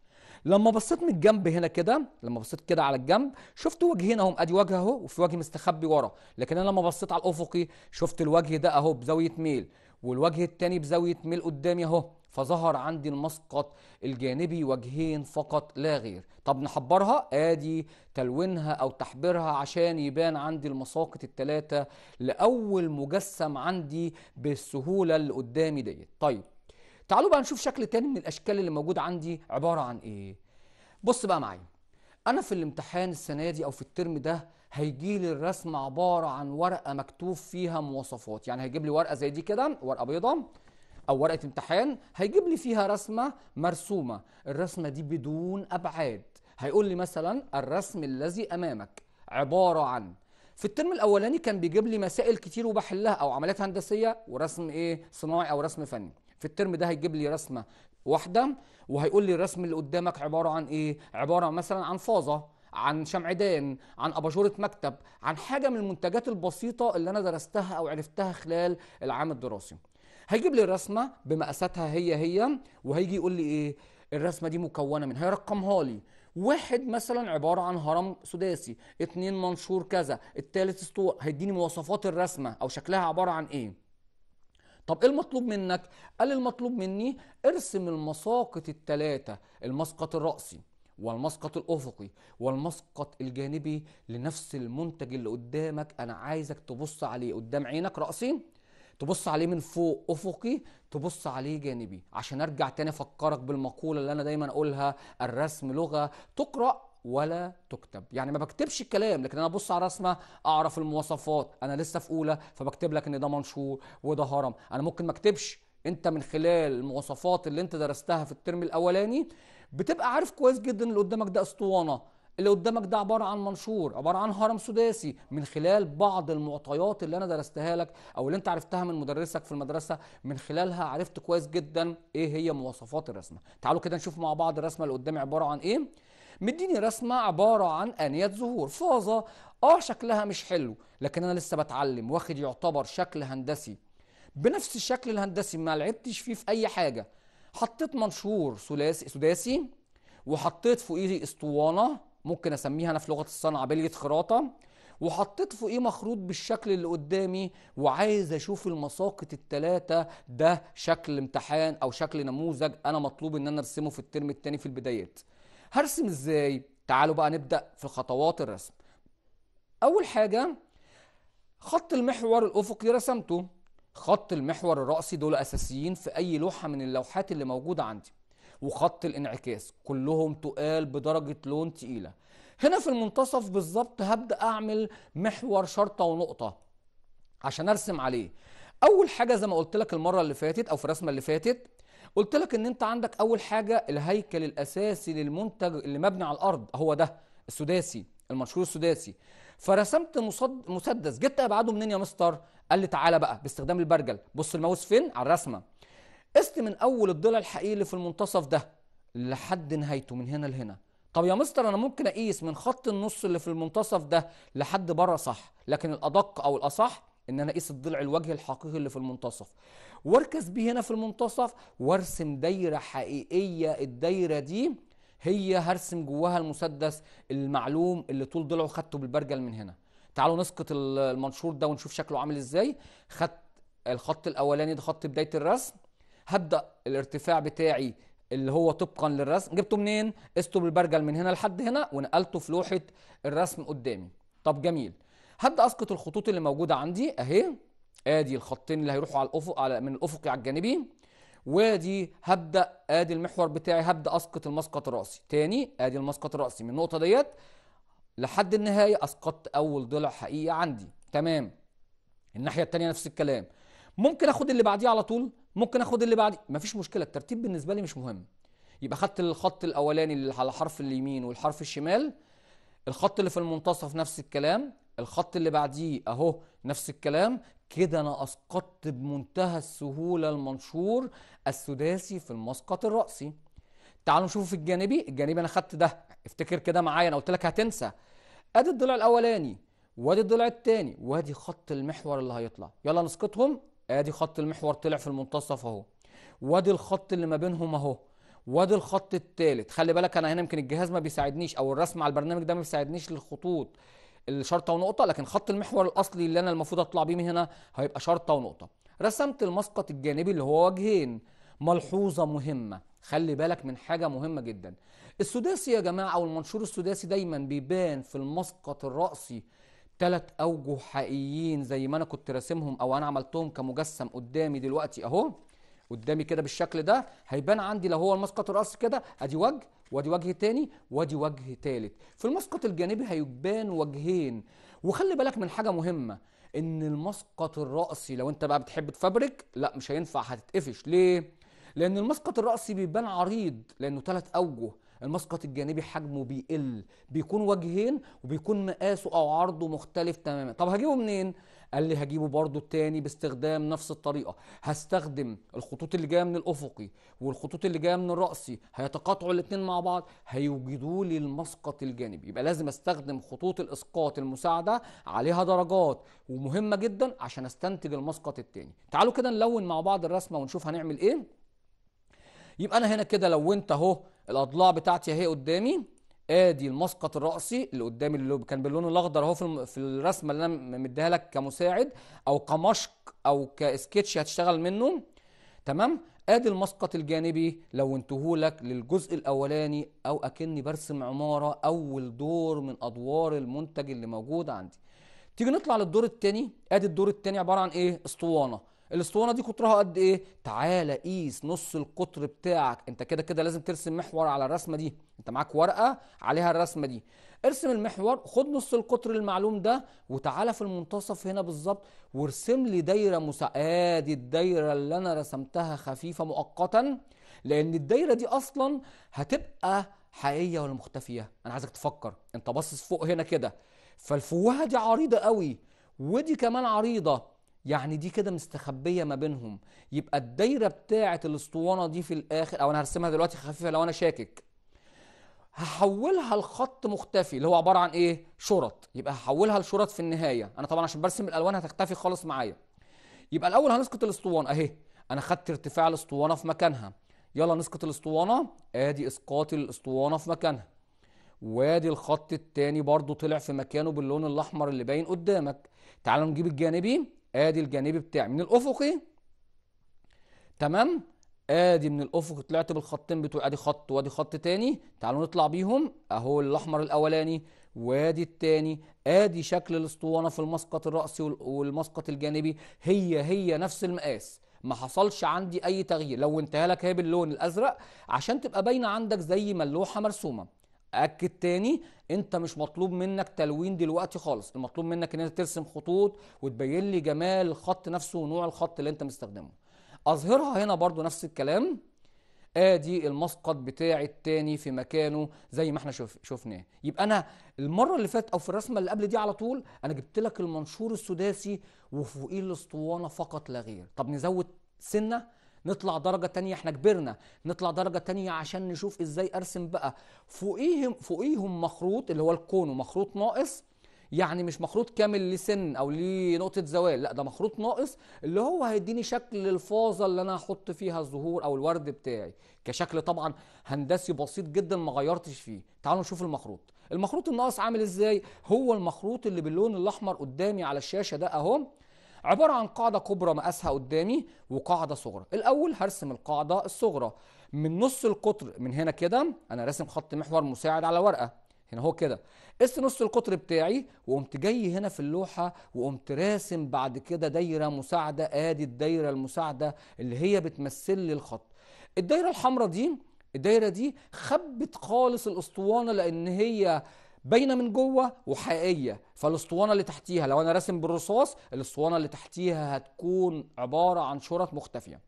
لما بصيت من الجنب هنا كده لما بصيت كده على الجنب شفت وجه هنا اهو ادي وجه اهو وفي وجه مستخبي ورا لكن انا لما بصيت على الافقي شفت الوجه ده اهو بزاويه ميل والوجه التاني بزاويه ميل قدامي اهو فظهر عندي المسقط الجانبي وجهين فقط لا غير طب نحبرها ادي تلوينها او تحبيرها عشان يبان عندي المساقط الثلاثه لاول مجسم عندي بالسهوله اللي قدامي ديت طيب تعالوا بقى نشوف شكل تاني من الاشكال اللي موجود عندي عباره عن ايه بص بقى معايا انا في الامتحان السنه دي او في الترم ده هيجي لي الرسم عباره عن ورقه مكتوب فيها مواصفات يعني هيجيب لي ورقه زي دي كده ورقه بيضاء او ورقه امتحان هيجيب لي فيها رسمه مرسومه الرسمه دي بدون ابعاد هيقول لي مثلا الرسم الذي امامك عباره عن في الترم الاولاني كان بيجيب لي مسائل كتير وبحلها او عمليات هندسيه ورسم ايه صناعي او رسم فني في الترم ده هيجيب لي رسمه واحده وهيقول لي الرسم اللي قدامك عباره عن ايه عباره مثلا عن فازه عن شمعدان عن اباجوره مكتب عن حاجه من المنتجات البسيطه اللي انا درستها او عرفتها خلال العام الدراسي هيجيب لي الرسمه بمقاساتها هي هي وهيجي يقول لي ايه الرسمه دي مكونه من هيرقمها لي واحد مثلا عبارة عن هرم سداسي اتنين منشور كذا التالت اسطوانة هيديني مواصفات الرسمة او شكلها عبارة عن ايه طب ايه المطلوب منك قال المطلوب مني ارسم المساقط الثلاثه المسقط الرأسي والمسقط الافقي والمسقط الجانبي لنفس المنتج اللي قدامك انا عايزك تبص عليه قدام عينك رأسي تبص عليه من فوق افقي تبص عليه جانبي عشان ارجع تاني افكرك بالمقوله اللي انا دايما اقولها الرسم لغه تقرا ولا تكتب يعني ما بكتبش الكلام لكن انا ابص على رسمه اعرف المواصفات انا لسه في اولى فبكتب لك ان ده منشور وده هرم انا ممكن ما اكتبش انت من خلال المواصفات اللي انت درستها في الترم الاولاني بتبقى عارف كويس جدا اللي قدامك ده اسطوانه اللي قدامك ده عباره عن منشور عباره عن هرم سداسي من خلال بعض المعطيات اللي انا درستها لك او اللي انت عرفتها من مدرسك في المدرسه من خلالها عرفت كويس جدا ايه هي مواصفات الرسمه تعالوا كده نشوف مع بعض الرسمه اللي قدامي عباره عن ايه مديني رسمة عبارة عن آنية زهور فازة اه شكلها مش حلو لكن انا لسه بتعلم واخد يعتبر شكل هندسي بنفس الشكل الهندسي ما لعبتش فيه في اي حاجة حطيت منشور ثلاثي سداسي وحطيت فوقيه اسطوانة ممكن اسميها انا في لغة الصنعة بلية خراطة وحطيت فوقيه مخروط بالشكل اللي قدامي وعايز اشوف المساقط التلاتة ده شكل امتحان او شكل نموذج انا مطلوب ان انا ارسمه في الترم التاني في البدايات هرسم ازاي تعالوا بقى نبدا في خطوات الرسم اول حاجه خط المحور الافقي رسمته خط المحور الرأسي دول أساسيين في أي لوحة من اللوحات اللي موجودة عندي وخط الانعكاس كلهم تقال بدرجة لون تقيلة هنا في المنتصف بالظبط هبدأ أعمل محور شرطة ونقطة عشان أرسم عليه أول حاجة زي ما قلت لك المرة اللي فاتت أو في الرسمة اللي فاتت قلت لك ان انت عندك اول حاجه الهيكل الاساسي للمنتج اللي مبني على الارض هو ده السداسي المنشور السداسي فرسمت مصد... مسدس جبت ابعاده منين يا مستر قال لي تعالى بقى باستخدام البرجل بص الماوس فين على الرسمه قست من اول الضلع الحقيقي اللي في المنتصف ده لحد نهايته من هنا لهنا طب يا مستر انا ممكن اقيس من خط النص اللي في المنتصف ده لحد بره صح لكن الادق او الاصح ان انا اقيس الضلع الوجه الحقيقي اللي في المنتصف واركز بيه هنا في المنتصف وارسم دايره حقيقيه الدايره دي هي هرسم جواها المسدس المعلوم اللي طول ضلعه خدته بالبرجل من هنا تعالوا نسقط المنشور ده ونشوف شكله عامل ازاي خدت الخط الاولاني ده خط بدايه الرسم هبدا الارتفاع بتاعي اللي هو طبقا للرسم جبته منين قسته بالبرجل من هنا لحد هنا ونقلته في لوحه الرسم قدامي طب جميل هبدا اسقط الخطوط اللي موجوده عندي اهي ادي الخطين اللي هيروحوا على الافق على من الافقي على الجانبي وادي هبدا ادي المحور بتاعي هبدا اسقط المسقط الراسي تاني ادي المسقط الراسي من النقطه ديت لحد النهايه اسقطت اول ضلع حقيقي عندي تمام الناحيه الثانيه نفس الكلام ممكن اخد اللي بعديه على طول ممكن اخد اللي بعديه مفيش مشكله الترتيب بالنسبه لي مش مهم يبقى خدت الخط الاولاني اللي على حرف اليمين والحرف الشمال الخط اللي في المنتصف نفس الكلام الخط اللي بعديه اهو نفس الكلام كده انا اسقطت بمنتهى السهوله المنشور السداسي في المسقط الراسي تعالوا نشوف في الجانبي الجانبي انا خدت ده افتكر كده معايا انا قلت لك هتنسى ادي الضلع الاولاني وادي الضلع الثاني وادي خط المحور اللي هيطلع يلا نسقطهم ادي خط المحور طلع في المنتصف اهو وادي الخط اللي ما بينهم اهو وادي الخط الثالث خلي بالك انا هنا يمكن الجهاز ما بيساعدنيش او الرسم على البرنامج ده ما بيساعدنيش للخطوط الشرطه ونقطه لكن خط المحور الاصلي اللي انا المفروض اطلع بيه من هنا هيبقى شرطه ونقطه رسمت المسقط الجانبي اللي هو وجهين ملحوظه مهمه خلي بالك من حاجه مهمه جدا السداسي يا جماعه او المنشور السداسي دايما بيبان في المسقط الراسي ثلاث اوجه حقيقيين زي ما انا كنت راسمهم او انا عملتهم كمجسم قدامي دلوقتي اهو قدامي كده بالشكل ده هيبان عندي لو هو المسقط الرأسي كده ادي وجه وادي وجه تاني وادي وجه تالت في المسقط الجانبي هيبان وجهين وخلي بالك من حاجه مهمه ان المسقط الرأسي لو انت بقى بتحب تفبرك لا مش هينفع هتتقفش ليه لان المسقط الرأسي بيبان عريض لانه ثلاث اوجه المسقط الجانبي حجمه بيقل بيكون وجهين وبيكون مقاسه او عرضه مختلف تماما طب هجيبه منين قال لي هجيبه برضو التاني باستخدام نفس الطريقه هستخدم الخطوط اللي جايه من الافقي والخطوط اللي جايه من الراسي هيتقاطعوا الاثنين مع بعض هيوجدوا لي المسقط الجانبي يبقى لازم استخدم خطوط الاسقاط المساعده عليها درجات ومهمه جدا عشان استنتج المسقط التاني تعالوا كده نلون مع بعض الرسمه ونشوف هنعمل ايه يبقى انا هنا كده لونت اهو الاضلاع بتاعتي اهي قدامي ادي المسقط الرأسي اللي قدامي اللي كان باللون الاخضر اهو في في الرسمه اللي انا مديها لك كمساعد او كمشق او كسكتش هتشتغل منه تمام ادي المسقط الجانبي لونته لك للجزء الاولاني او اكني برسم عماره اول دور من ادوار المنتج اللي موجود عندي تيجي نطلع للدور الثاني ادي الدور الثاني عباره عن ايه اسطوانه الاسطوانه دي قطرها قد ايه تعالى قيس نص القطر بتاعك انت كده كده لازم ترسم محور على الرسمه دي انت معاك ورقه عليها الرسمه دي ارسم المحور خد نص القطر المعلوم ده وتعالى في المنتصف هنا بالظبط وارسم لي دايره مسا ادي الدايره اللي انا رسمتها خفيفه مؤقتا لان الدايره دي اصلا هتبقى حقيقيه ولا مختفيه انا عايزك تفكر انت باصص فوق هنا كده فالفوهه دي عريضه قوي ودي كمان عريضه يعني دي كده مستخبيه ما بينهم يبقى الدايره بتاعه الاسطوانه دي في الاخر او انا هرسمها دلوقتي خفيفه لو انا شاكك هحولها لخط مختفي اللي هو عباره عن ايه شرط يبقى هحولها لشرط في النهايه انا طبعا عشان برسم الالوان هتختفي خالص معايا يبقى الاول هنسقط الاسطوانه اهي انا خدت ارتفاع الاسطوانه في مكانها يلا نسقط الاسطوانه ادي اسقاط الاسطوانه في مكانها وادي الخط التاني برضو طلع في مكانه باللون الاحمر اللي باين قدامك تعالوا نجيب الجانبي ادي الجانبي بتاعي من الافقي تمام ادي من الافق طلعت بالخطين بتوع ادي خط وادي خط تاني تعالوا نطلع بيهم اهو الاحمر الاولاني وادي التاني ادي شكل الاسطوانه في المسقط الراسي والمسقط الجانبي هي هي نفس المقاس ما حصلش عندي اي تغيير لو انتهى لك هي باللون الازرق عشان تبقى باينه عندك زي ما اللوحه مرسومه اكد تاني انت مش مطلوب منك تلوين دلوقتي خالص المطلوب منك ان انت ترسم خطوط وتبين لي جمال الخط نفسه ونوع الخط اللي انت مستخدمه اظهرها هنا برضو نفس الكلام ادي المسقط بتاعي التاني في مكانه زي ما احنا شف... شفناه يبقى انا المره اللي فاتت او في الرسمه اللي قبل دي على طول انا جبت لك المنشور السداسي وفوقيه الاسطوانه فقط لا غير طب نزود سنه نطلع درجه تانية احنا كبرنا نطلع درجه تانية عشان نشوف ازاي ارسم بقى فوقيهم فوقيهم مخروط اللي هو الكون ومخروط ناقص يعني مش مخروط كامل لسن او لنقطه زوال لا ده مخروط ناقص اللي هو هيديني شكل الفازه اللي انا هحط فيها الزهور او الورد بتاعي كشكل طبعا هندسي بسيط جدا ما غيرتش فيه تعالوا نشوف المخروط المخروط الناقص عامل ازاي هو المخروط اللي باللون الاحمر قدامي على الشاشه ده اهو عبارة عن قاعدة كبرى مقاسها قدامي وقاعدة صغرى الأول هرسم القاعدة الصغرى من نص القطر من هنا كده أنا راسم خط محور مساعد على ورقة هنا هو كده قست نص القطر بتاعي وقمت جاي هنا في اللوحة وقمت راسم بعد كده دايرة مساعدة آدي الدايرة المساعدة اللي هي بتمثل لي الخط الدايرة الحمراء دي الدايرة دي خبت خالص الأسطوانة لأن هي باينه من جوه وحقيقيه فالاسطوانه اللي تحتيها لو انا راسم بالرصاص الاسطوانه اللي تحتيها هتكون عباره عن شرط مختفيه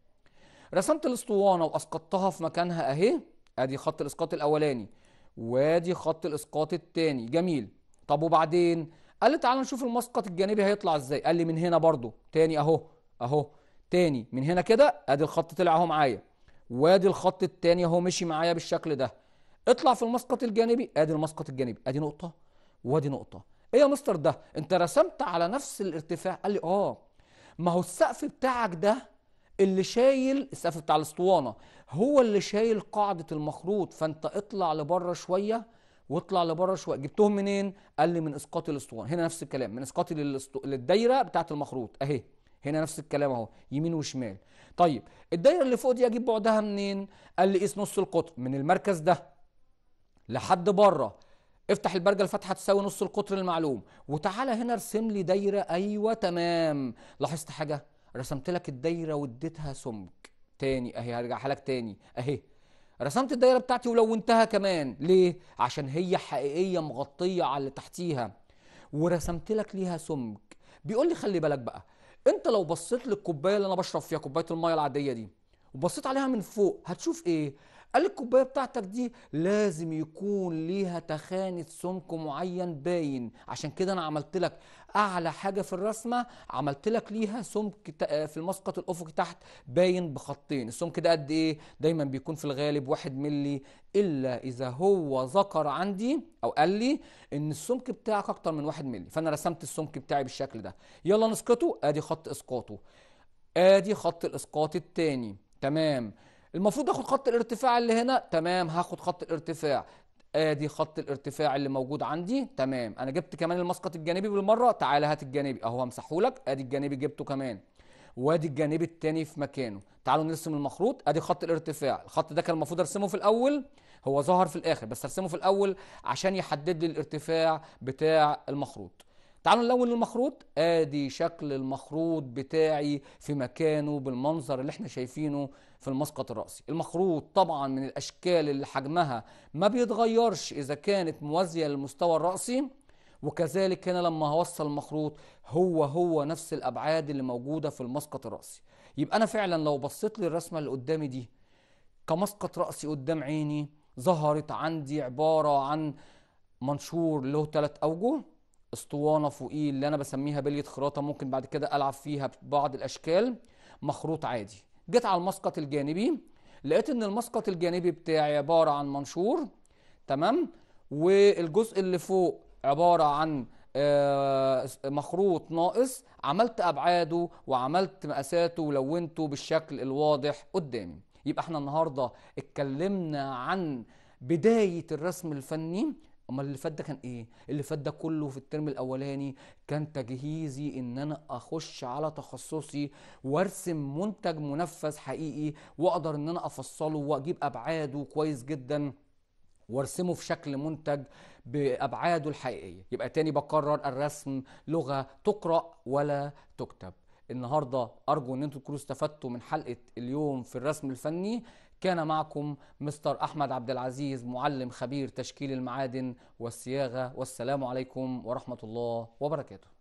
رسمت الاسطوانه واسقطتها في مكانها اهي ادي خط الاسقاط الاولاني وادي خط الاسقاط الثاني جميل طب وبعدين قال لي تعالى نشوف المسقط الجانبي هيطلع ازاي قال لي من هنا برضو تاني اهو اهو تاني من هنا كده ادي الخط طلع اهو معايا وادي الخط التاني اهو مشي معايا بالشكل ده اطلع في المسقط الجانبي ادي المسقط الجانبي ادي نقطه وادي نقطه ايه يا مستر ده انت رسمت على نفس الارتفاع قال لي اه ما هو السقف بتاعك ده اللي شايل السقف بتاع الاسطوانه هو اللي شايل قاعده المخروط فانت اطلع لبره شويه واطلع لبره شويه جبتهم منين قال لي من اسقاط الاسطوانه هنا نفس الكلام من اسقاطي للدايره بتاعه المخروط اهي هنا نفس الكلام اهو يمين وشمال طيب الدايره اللي فوق دي اجيب بعدها منين قال لي قيس نص القطر من المركز ده لحد بره افتح البرجه الفاتحه تساوي نص القطر المعلوم وتعالى هنا ارسم لي دايره ايوه تمام لاحظت حاجه رسمت لك الدايره واديتها سمك تاني اهي هرجعها لك تاني اهي رسمت الدايره بتاعتي ولونتها كمان ليه عشان هي حقيقيه مغطيه على اللي تحتيها ورسمت لك ليها سمك بيقول لي خلي بالك بقى انت لو بصيت للكوبايه اللي انا بشرب فيها كوبايه الميه العاديه دي وبصيت عليها من فوق هتشوف ايه الكوبايه بتاعتك دي لازم يكون ليها تخانه سمك معين باين عشان كده انا عملت لك اعلى حاجه في الرسمه عملت لك ليها سمك في المسقط الافقي تحت باين بخطين السمك ده قد ايه دايما بيكون في الغالب واحد ملي الا اذا هو ذكر عندي او قال لي ان السمك بتاعك اكتر من واحد ملي فانا رسمت السمك بتاعي بالشكل ده يلا نسقطه ادي خط اسقاطه ادي خط الاسقاط الثاني تمام المفروض اخد خط الارتفاع اللي هنا تمام هاخد خط الارتفاع ادي خط الارتفاع اللي موجود عندي تمام انا جبت كمان المسقط الجانبي بالمره تعالى هات الجانبي اهو همسحهولك ادي ادي الجانبي جبته كمان وادي الجانب التاني في مكانه تعالوا نرسم المخروط ادي خط الارتفاع الخط ده كان المفروض ارسمه في الاول هو ظهر في الاخر بس ارسمه في الاول عشان يحدد لي الارتفاع بتاع المخروط تعالوا نلون المخروط ادي شكل المخروط بتاعي في مكانه بالمنظر اللي احنا شايفينه في المسقط الرأسي المخروط طبعا من الاشكال اللي حجمها ما بيتغيرش اذا كانت موازية للمستوى الرأسي وكذلك هنا لما هوصل المخروط هو هو نفس الابعاد اللي موجودة في المسقط الرأسي يبقى انا فعلا لو بصيت للرسمة اللي قدامي دي كمسقط رأسي قدام عيني ظهرت عندي عبارة عن منشور له ثلاث اوجه اسطوانه فوقيه اللي انا بسميها بليه خراطه ممكن بعد كده العب فيها ببعض الاشكال مخروط عادي جيت على المسقط الجانبي لقيت ان المسقط الجانبي بتاعي عباره عن منشور تمام والجزء اللي فوق عباره عن آه، مخروط ناقص عملت ابعاده وعملت مقاساته ولونته بالشكل الواضح قدامي يبقى احنا النهارده اتكلمنا عن بدايه الرسم الفني امال اللي فات ده كان ايه اللي فات ده كله في الترم الاولاني كان تجهيزي ان انا اخش على تخصصي وارسم منتج منفذ حقيقي واقدر ان انا افصله واجيب ابعاده كويس جدا وارسمه في شكل منتج بابعاده الحقيقيه يبقى تاني بكرر الرسم لغه تقرا ولا تكتب النهارده ارجو ان انتم تكونوا استفدتوا من حلقه اليوم في الرسم الفني كان معكم مستر أحمد عبد العزيز معلم خبير تشكيل المعادن والصياغة والسلام عليكم ورحمة الله وبركاته